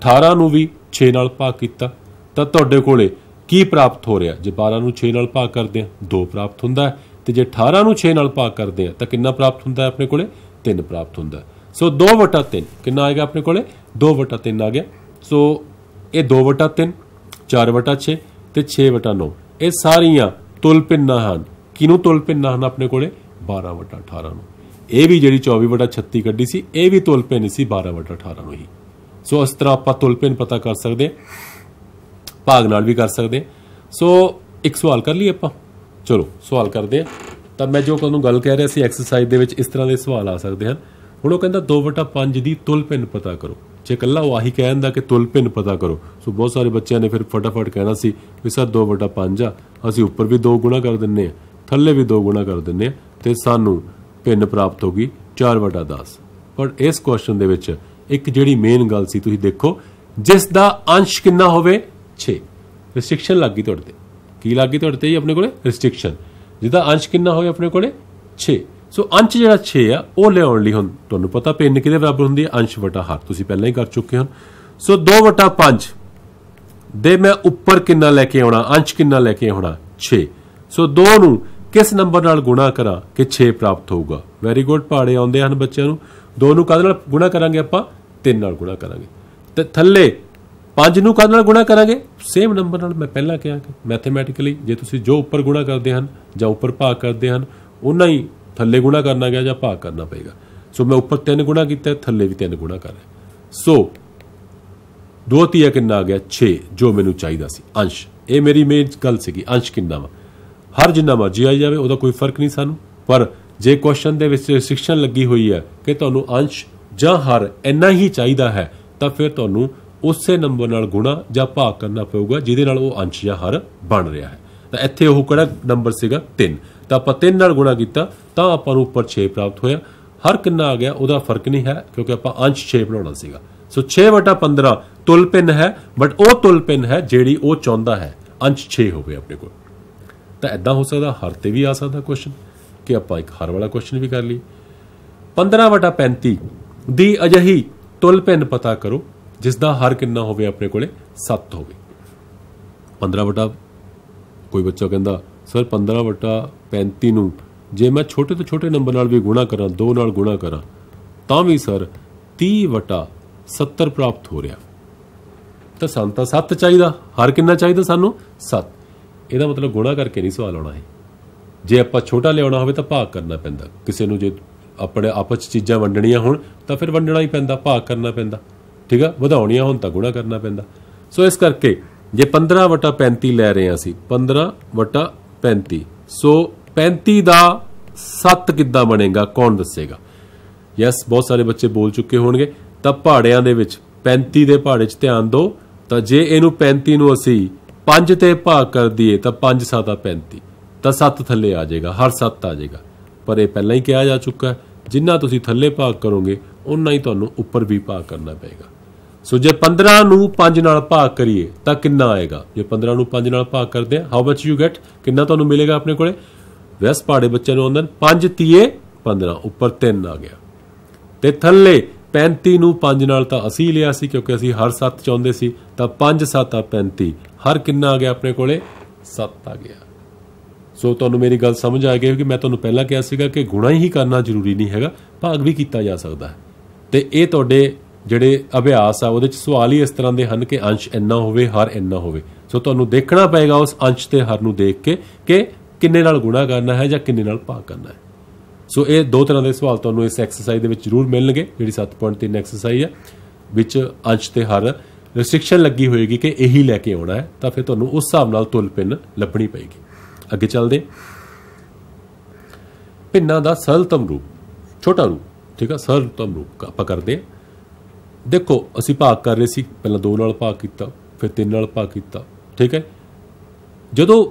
18 ਨੂੰ ਵੀ 6 ਨਾਲ ਭਾਗ ਕੀਤਾ ਤਾਂ ਤੁਹਾਡੇ ਕੋਲੇ ਕੀ ਪ੍ਰਾਪਤ ਹੋ ਰਿਹਾ ਜੇ 12 ਨੂੰ 6 ਨਾਲ ਭਾਗ ਕਰਦੇ ਆ 2 ਪ੍ਰਾਪਤ ਹੁੰਦਾ ਤੇ ਜੇ 18 ਨੂੰ 6 ਨਾਲ ਭਾਗ ਕਰਦੇ ਆ ਤਾਂ ਕਿੰਨਾ ਪ੍ਰਾਪਤ ਹੁੰਦਾ ਆਪਣੇ ਕੋਲੇ 3 ਪ੍ਰਾਪਤ ਹੁੰਦਾ ਸੋ 2/3 ਕਿੰਨਾ ਆਏਗਾ ਆਪਣੇ ਕੋਲੇ 2/3 ਆ ਗਿਆ ਸੋ ਇਹ 2/3 4/6 ਤੇ 6/9 ਇਹ ਸਾਰੀਆਂ ਤੁਲਪਿੰਨਾਂ ਹਨ ਕਿਨੂੰ ਪਿੰਨਾ ਹਨ ਆਪਣੇ ਕੋਲੇ 12/18 ਨੂੰ ਇਹ ਵੀ ਜਿਹੜੀ 24/36 ਕੱਢੀ ਸੀ ਇਹ ਵੀ ਤੁਲਪਿੰਨ ਸੀ 12/18 ਨੂੰ ਹੀ ਸੋ ਇਸ ਤਰ੍ਹਾਂ ਆਪਾਂ ਤੁਲਪਿਨ ਪਤਾ ਕਰ ਸਕਦੇ ਭਾਗ ਨਾਲ ਵੀ ਕਰ ਸਕਦੇ ਸੋ ਇੱਕ ਸਵਾਲ ਕਰ ਲਈ ਆਪਾਂ ਚਲੋ ਸਵਾਲ ਕਰਦੇ ਆ ਤਾਂ ਮੈਂ ਜੋ ਤੁਹਾਨੂੰ ਗੱਲ ਕਹਿ ਰਿਹਾ ਸੀ ਐਕਸਰਸਾਈਜ਼ ਦੇ ਵਿੱਚ ਇਸ ਤਰ੍ਹਾਂ ਦੇ ਸਵਾਲ ਆ ਸਕਦੇ ਹਨ ਹੁਣ ਉਹ ਕਹਿੰਦਾ 2/5 ਦੀ ਤੁਲਪਿਨ ਪਤਾ ਕਰੋ ਜੇ ਇਕੱਲਾ ਉਹ ਆਹੀ ਜਾਂਦਾ ਕਿ ਤੁਲਪਿਨ ਪਤਾ ਕਰੋ ਸੋ ਬਹੁਤ ਸਾਰੇ ਬੱਚਿਆਂ ਨੇ ਫਿਰ ਫਟਾਫਟ ਕਹਿਣਾ ਸੀ ਵੀ ਸਰ 2/5 ਆ ਅਸੀਂ ਉੱਪਰ ਵੀ 2 ਗੁਣਾ ਕਰ ਦਿੰਨੇ ਆ ਥੱਲੇ ਵੀ 2 ਗੁਣਾ ਕਰ ਦਿੰਨੇ ਆ ਤੇ ਸਾਨੂੰ ਪਿੰਨ ਪ੍ਰਾਪਤ ਹੋਗੀ 4/10 ਪਰ ਇਸ ਕੁਐਸਚਨ ਦੇ ਵਿੱਚ ਇੱਕ ਜਿਹੜੀ ਮੇਨ ਗੱਲ ਸੀ ਤੁਸੀਂ ਦੇਖੋ ਜਿਸ ਦਾ ਅੰਸ਼ ਕਿੰਨਾ ਹੋਵੇ 6 ਰੈਸਟ੍ਰਿਕਸ਼ਨ ਲੱਗੀ ਤੁਹਾਡੇ ਤੇ ਕੀ ਲੱਗੀ ਤੁਹਾਡੇ ਤੇ ਜੀ ਆਪਣੇ ਕੋਲੇ ਰੈਸਟ੍ਰਿਕਸ਼ਨ ਜਿਹਦਾ ਅੰਸ਼ ਕਿੰਨਾ ਹੋਵੇ ਆਪਣੇ ਕੋਲੇ 6 ਸੋ ਅੰਸ਼ ਜਿਹੜਾ 6 ਆ ਉਹ ਲਿਆਉਣ ਲਈ ਹੁਣ ਤੁਹਾਨੂੰ ਪਤਾ ਪੈਨ ਕਿਹਦੇ ਬਰਾਬਰ ਹੁੰਦੀ ਹੈ ਅੰਸ਼ ਵਟਾ ਹਰ ਤੁਸੀਂ ਪਹਿਲਾਂ ਹੀ ਕਰ ਚੁੱਕੇ ਹੋ ਸੋ 2 ਵਟਾ 5 ਦੇ ਮੈਂ ਉੱਪਰ ਕਿੰਨਾ ਲੈ ਕੇ ਆਉਣਾ ਅੰਸ਼ ਕਿੰਨਾ ਲੈ ਕੇ ਆਉਣਾ 6 ਸੋ 2 ਨੂੰ ਕਿਸ ਨੰਬਰ ਨਾਲ ਗੁਣਾ ਕਰਾਂ ਕਿ 6 ਪ੍ਰਾਪਤ ਹੋਊਗਾ ਵੈਰੀ ਗੁੱਡ ਪਾੜੇ ਆਉਂਦੇ ਹਨ ਬੱਚਿਆਂ ਨੂੰ 2 ਨੂੰ ਕਦ ਨਾਲ ਗੁਣਾ ਕਰਾਂਗੇ ਆਪਾਂ 3 ਨਾਲ ਗੁਣਾ ਕਰਾਂਗੇ ਤੇ ਥੱਲੇ 5 ਨੂੰ ਕਦ ਨਾਲ ਗੁਣਾ ਕਰਾਂਗੇ ਸੇਮ ਨੰਬਰ ਨਾਲ ਮੈਂ ਪਹਿਲਾਂ ਕਿਹਾ ਕਿ ਮੈਥਮੈਟਿਕਲੀ ਜੇ ਤੁਸੀਂ ਜੋ ਉੱਪਰ ਗੁਣਾ ਕਰਦੇ ਹਨ ਜਾਂ ਉੱਪਰ ਭਾਗ ਕਰਦੇ ਹਨ ਉਹਨਾਂ ਹੀ ਥੱਲੇ ਗੁਣਾ ਕਰਨਾ ਗਿਆ ਜਾਂ ਭਾਗ ਕਰਨਾ ਪਏਗਾ ਸੋ ਮੈਂ ਉੱਪਰ 3 ਗੁਣਾ ਕੀਤਾ ਥੱਲੇ ਵੀ 3 ਗੁਣਾ ਕਰ ਸੋ 2 ਤੀਆ ਕਿੰਨਾ ਆ ਗਿਆ 6 ਜੋ ਮੈਨੂੰ ਚਾਹੀਦਾ ਸੀ ਅੰਸ਼ ਇਹ ਮੇਰੀ ਮੇਨ ਗੱਲ ਸੀਗੀ ਅੰਸ਼ ਕਿੰਨਾ ਵਾ ਹਰ ਜਿੰਨਾ ਮਰਜੀ ਆਈ ਜਾਵੇ ਉਹਦਾ ਕੋਈ ਫਰਕ ਨਹੀਂ ਸਾਨੂੰ ਪਰ ਜੇ ਕੁਐਸਚਨ ਦੇ ਵਿੱਚ ਸਿਕਸ਼ਨ ਲੱਗੀ ਹੋਈ ਹੈ ਕਿ ਤੁਹਾਨੂੰ ਅੰਸ਼ ਜਾਂ ਹਰ ਇੰਨਾ ਹੀ ਚਾਹੀਦਾ ਹੈ ਤਾਂ ਫਿਰ ਤੁਹਾਨੂੰ ਉਸੇ ਨੰਬਰ ਨਾਲ ਗੁਣਾ ਜਾਂ ਭਾਗ ਕਰਨਾ ਪਊਗਾ ਜਿਹਦੇ ਨਾਲ ਉਹ ਅੰਸ਼ ਜਾਂ ਹਰ ਬਣ ਰਿਹਾ ਹੈ ਤਾਂ ਇੱਥੇ ਉਹ ਕਿਹੜਾ ਨੰਬਰ ਸੀਗਾ 3 ਤਾਂ ਆਪਾਂ 3 ਨਾਲ ਗੁਣਾ ਕੀਤਾ ਤਾਂ ਆਪਾਂ ਨੂੰ ਉੱਪਰ 6 ਪ੍ਰਾਪਤ ਹੋਇਆ ਹਰ ਕਿੰਨਾ ਆ ਗਿਆ ਉਹਦਾ ਫਰਕ ਨਹੀਂ ਹੈ ਕਿਉਂਕਿ ਆਪਾਂ ਅੰਸ਼ 6 ਬਣਾਉਣਾ ਸੀਗਾ ਸੋ 6/15 ਪਿੰਨ ਹੈ ਬਟ ਉਹ ਪਿੰਨ ਹੈ ਜਿਹੜੀ ਉਹ ਚਾਹੁੰਦਾ ਹੈ ਅੰਸ਼ 6 ਹੋਵੇ ਆਪਣੇ ਕੋਲ ਤਾਂ ਐਦਾਂ ਹੋ ਸਕਦਾ ਹਰ ਤੇ ਵੀ ਆ ਸਕਦਾ ਕੁਐਸਚਨ ਕਿ ਆਪਾਂ ਇੱਕ ਹਰ ਵਾਲਾ ਕੁਐਸਚਨ ਵੀ ਕਰ ਲਈ 15/35 ਦੀ ਅਜਹੀ ਤੁਲ ਭਿੰਨ ਪਤਾ ਕਰੋ ਜਿਸ ਦਾ ਹਰ ਕਿੰਨਾ ਹੋਵੇ ਆਪਣੇ ਕੋਲੇ 7 ਹੋਵੇ 15 ਵਟਾ ਕੋਈ ਬੱਚਾ ਕਹਿੰਦਾ ਸਰ 15 ਵਟਾ 35 ਨੂੰ ਜੇ ਮੈਂ ਛੋਟੇ ਤੋਂ ਛੋਟੇ ਨੰਬਰ ਨਾਲ ਵੀ ਗੁਣਾ ਕਰਾਂ 2 ਨਾਲ ਗੁਣਾ ਕਰਾਂ ਤਾਂ ਵੀ ਸਰ 30 ਵਟਾ 70 ਪ੍ਰਾਪਤ ਹੋ ਰਿਹਾ ਤਾਂ ਸੰਤਾ 7 ਚਾਹੀਦਾ ਹਰ ਕਿੰਨਾ ਚਾਹੀਦਾ ਸਾਨੂੰ 7 ਇਹਦਾ ਮਤਲਬ ਗੁਣਾ ਕਰਕੇ ਨਹੀਂ ਸਵਾਲ ਆਉਣਾ ਹੈ ਜੇ ਆਪਾਂ ਛੋਟਾ ਲਿਆਉਣਾ ਹੋਵੇ ਤਾਂ ਭਾਗ ਕਰਨਾ ਪੈਂਦਾ ਕਿਸੇ ਨੂੰ ਜੇ ਆਪਣੇ ਆਪਸ ਚ ਚੀਜ਼ਾਂ ਵੰਡਣੀਆਂ ਹੋਣ ਤਾਂ ਫਿਰ ਵੰਡਣਾ ਹੀ ਪੈਂਦਾ ਭਾਗ ਕਰਨਾ ਪੈਂਦਾ ਠੀਕ ਆ ਵਧਾਉਣੀਆਂ ਹੋਣ ਤਾਂ ਗੁਣਾ ਕਰਨਾ ਪੈਂਦਾ ਸੋ ਇਸ ਕਰਕੇ ਜੇ 15 ਵਟਾ 35 ਲੈ ਰਹੇ ਆ ਅਸੀਂ 15 ਵਟਾ 35 ਸੋ 35 ਦਾ 7 ਕਿੱਦਾਂ ਬਣੇਗਾ ਕੌਣ ਦੱਸੇਗਾ ਯੈਸ ਬਹੁਤ ਸਾਰੇ ਬੱਚੇ ਬੋਲ ਚੁੱਕੇ ਹੋਣਗੇ ਤਾਂ ਪਹਾੜਿਆਂ ਦੇ ਵਿੱਚ 35 ਦੇ ਪਹਾੜੇ 'ਚ ਧਿਆਨ ਦਿਓ ਤਾਂ ਜੇ ਇਹਨੂੰ 35 ਨੂੰ ਅਸੀਂ 5 ਤੇ ਭਾਗ ਕਰ ਦਈਏ ਤਾਂ 5 7 35 ਤਾਂ ਸੱਤ ਥੱਲੇ ਆ ਜਾਏਗਾ ਹਰ ਸੱਤ ਆ ਜਾਏਗਾ ਪਰ ਇਹ ਪਹਿਲਾਂ ਹੀ ਕਿਹਾ ਜਾ ਚੁੱਕਾ ਹੈ ਜਿੰਨਾ ਤੁਸੀਂ ਥੱਲੇ ਭਾਗ ਕਰੋਗੇ ਉਨਾ ਹੀ ਤੁਹਾਨੂੰ ਉੱਪਰ ਵੀ ਭਾਗ ਕਰਨਾ ਪਏਗਾ ਸੋ ਜੇ 15 ਨੂੰ 5 ਨਾਲ ਭਾਗ ਕਰੀਏ ਤਾਂ ਕਿੰਨਾ ਆਏਗਾ ਜੇ 15 ਨੂੰ 5 ਨਾਲ ਭਾਗ ਕਰਦੇ ਆ ਹਾਊ ਮਚ ਯੂ ਗੈਟ ਕਿੰਨਾ ਤੁਹਾਨੂੰ ਮਿਲੇਗਾ ਆਪਣੇ ਕੋਲੇ ਵੈਸ ਪਾੜੇ ਬੱਚਿਆਂ ਨੂੰ ਆਉਂਦਾ 5 ਤੀਏ 15 ਉੱਪਰ 3 ਆ ਗਿਆ ਤੇ ਥੱਲੇ 35 ਨੂੰ 5 ਨਾਲ ਤਾਂ ਅਸੀਂ ਲਿਆ ਸੀ ਕਿਉਂਕਿ ਅਸੀਂ ਹਰ 7 ਚਾਹੁੰਦੇ ਸੀ ਤਾਂ 5 7 ਆ 35 ਹਰ ਕਿੰਨਾ ਆ ਗਿਆ ਆਪਣੇ ਕੋਲੇ 7 ਆ ਗਿਆ ਸੋ ਤੁਹਾਨੂੰ ਮੇਰੀ ਗੱਲ ਸਮਝ ਆ ਗਈ ਕਿ ਮੈਂ ਤੁਹਾਨੂੰ ਪਹਿਲਾਂ ਕਿਹਾ ਸੀਗਾ ਕਿ ਗੁਣਾ ਹੀ ਕਰਨਾ ਜ਼ਰੂਰੀ ਨਹੀਂ ਹੈਗਾ ਭਾਗ ਵੀ ਕੀਤਾ ਜਾ ਸਕਦਾ ਹੈ ਤੇ ਇਹ ਤੁਹਾਡੇ ਜਿਹੜੇ ਅਭਿਆਸ ਆ ਉਹਦੇ ਵਿੱਚ ਸਵਾਲ ਹੀ ਇਸ ਤਰ੍ਹਾਂ ਦੇ ਹਨ ਕਿ ਅੰਸ਼ ਇੰਨਾ ਹੋਵੇ ਹਰ ਇੰਨਾ ਹੋਵੇ ਸੋ ਤੁਹਾਨੂੰ ਦੇਖਣਾ ਪਏਗਾ ਉਸ ਅੰਸ਼ ਤੇ ਹਰ ਨੂੰ ਦੇਖ ਕੇ ਕਿ ਕਿੰਨੇ ਨਾਲ ਗੁਣਾ ਕਰਨਾ ਹੈ ਜਾਂ ਕਿੰਨੇ ਨਾਲ ਭਾਗ ਕਰਨਾ ਹੈ ਸੋ ਇਹ ਦੋ ਤਰ੍ਹਾਂ ਦੇ ਸਵਾਲ ਤੁਹਾਨੂੰ ਇਸ ਐਕਸਰਸਾਈਜ਼ ਦੇ ਵਿੱਚ ਜ਼ਰੂਰ ਮਿਲਣਗੇ ਜਿਹੜੀ 7.3 ਐਕਸਰਸਾਈਜ਼ ਆ ਵਿੱਚ ਅੰਸ਼ ਤੇ ਹਰ ਰੈਸਟ੍ਰਿਕਸ਼ਨ ਲੱਗੀ ਹੋਏਗੀ ਕਿ ਇਹੀ ਲੈ ਕੇ ਆਉਣਾ ਹੈ ਤਾਂ ਫਿਰ ਤੁਹਾਨੂੰ ਉਸ ਹਿਸਾਬ ਨਾਲ ਤੁਲਪਿੰਨ ਲੱਭਣੀ ਪਏਗੀ ਅੱਗੇ ਚੱਲਦੇ ਭਿੰਨਾਂ ਦਾ ਸਰਲਤਮ ਰੂਪ ਛੋਟਾ ਰੂਪ ਠੀਕ ਆ ਸਰਲਤਮ ਰੂਪ ਆਪਾਂ ਕਰਦੇ ਆ ਦੇਖੋ ਅਸੀਂ ਭਾਗ ਕਰ ਰਹੇ ਸੀ ਪਹਿਲਾਂ 2 ਨਾਲ ਭਾਗ ਕੀਤਾ ਫਿਰ 3 ਨਾਲ ਭਾਗ ਕੀਤਾ ਠੀਕ ਹੈ ਜਦੋਂ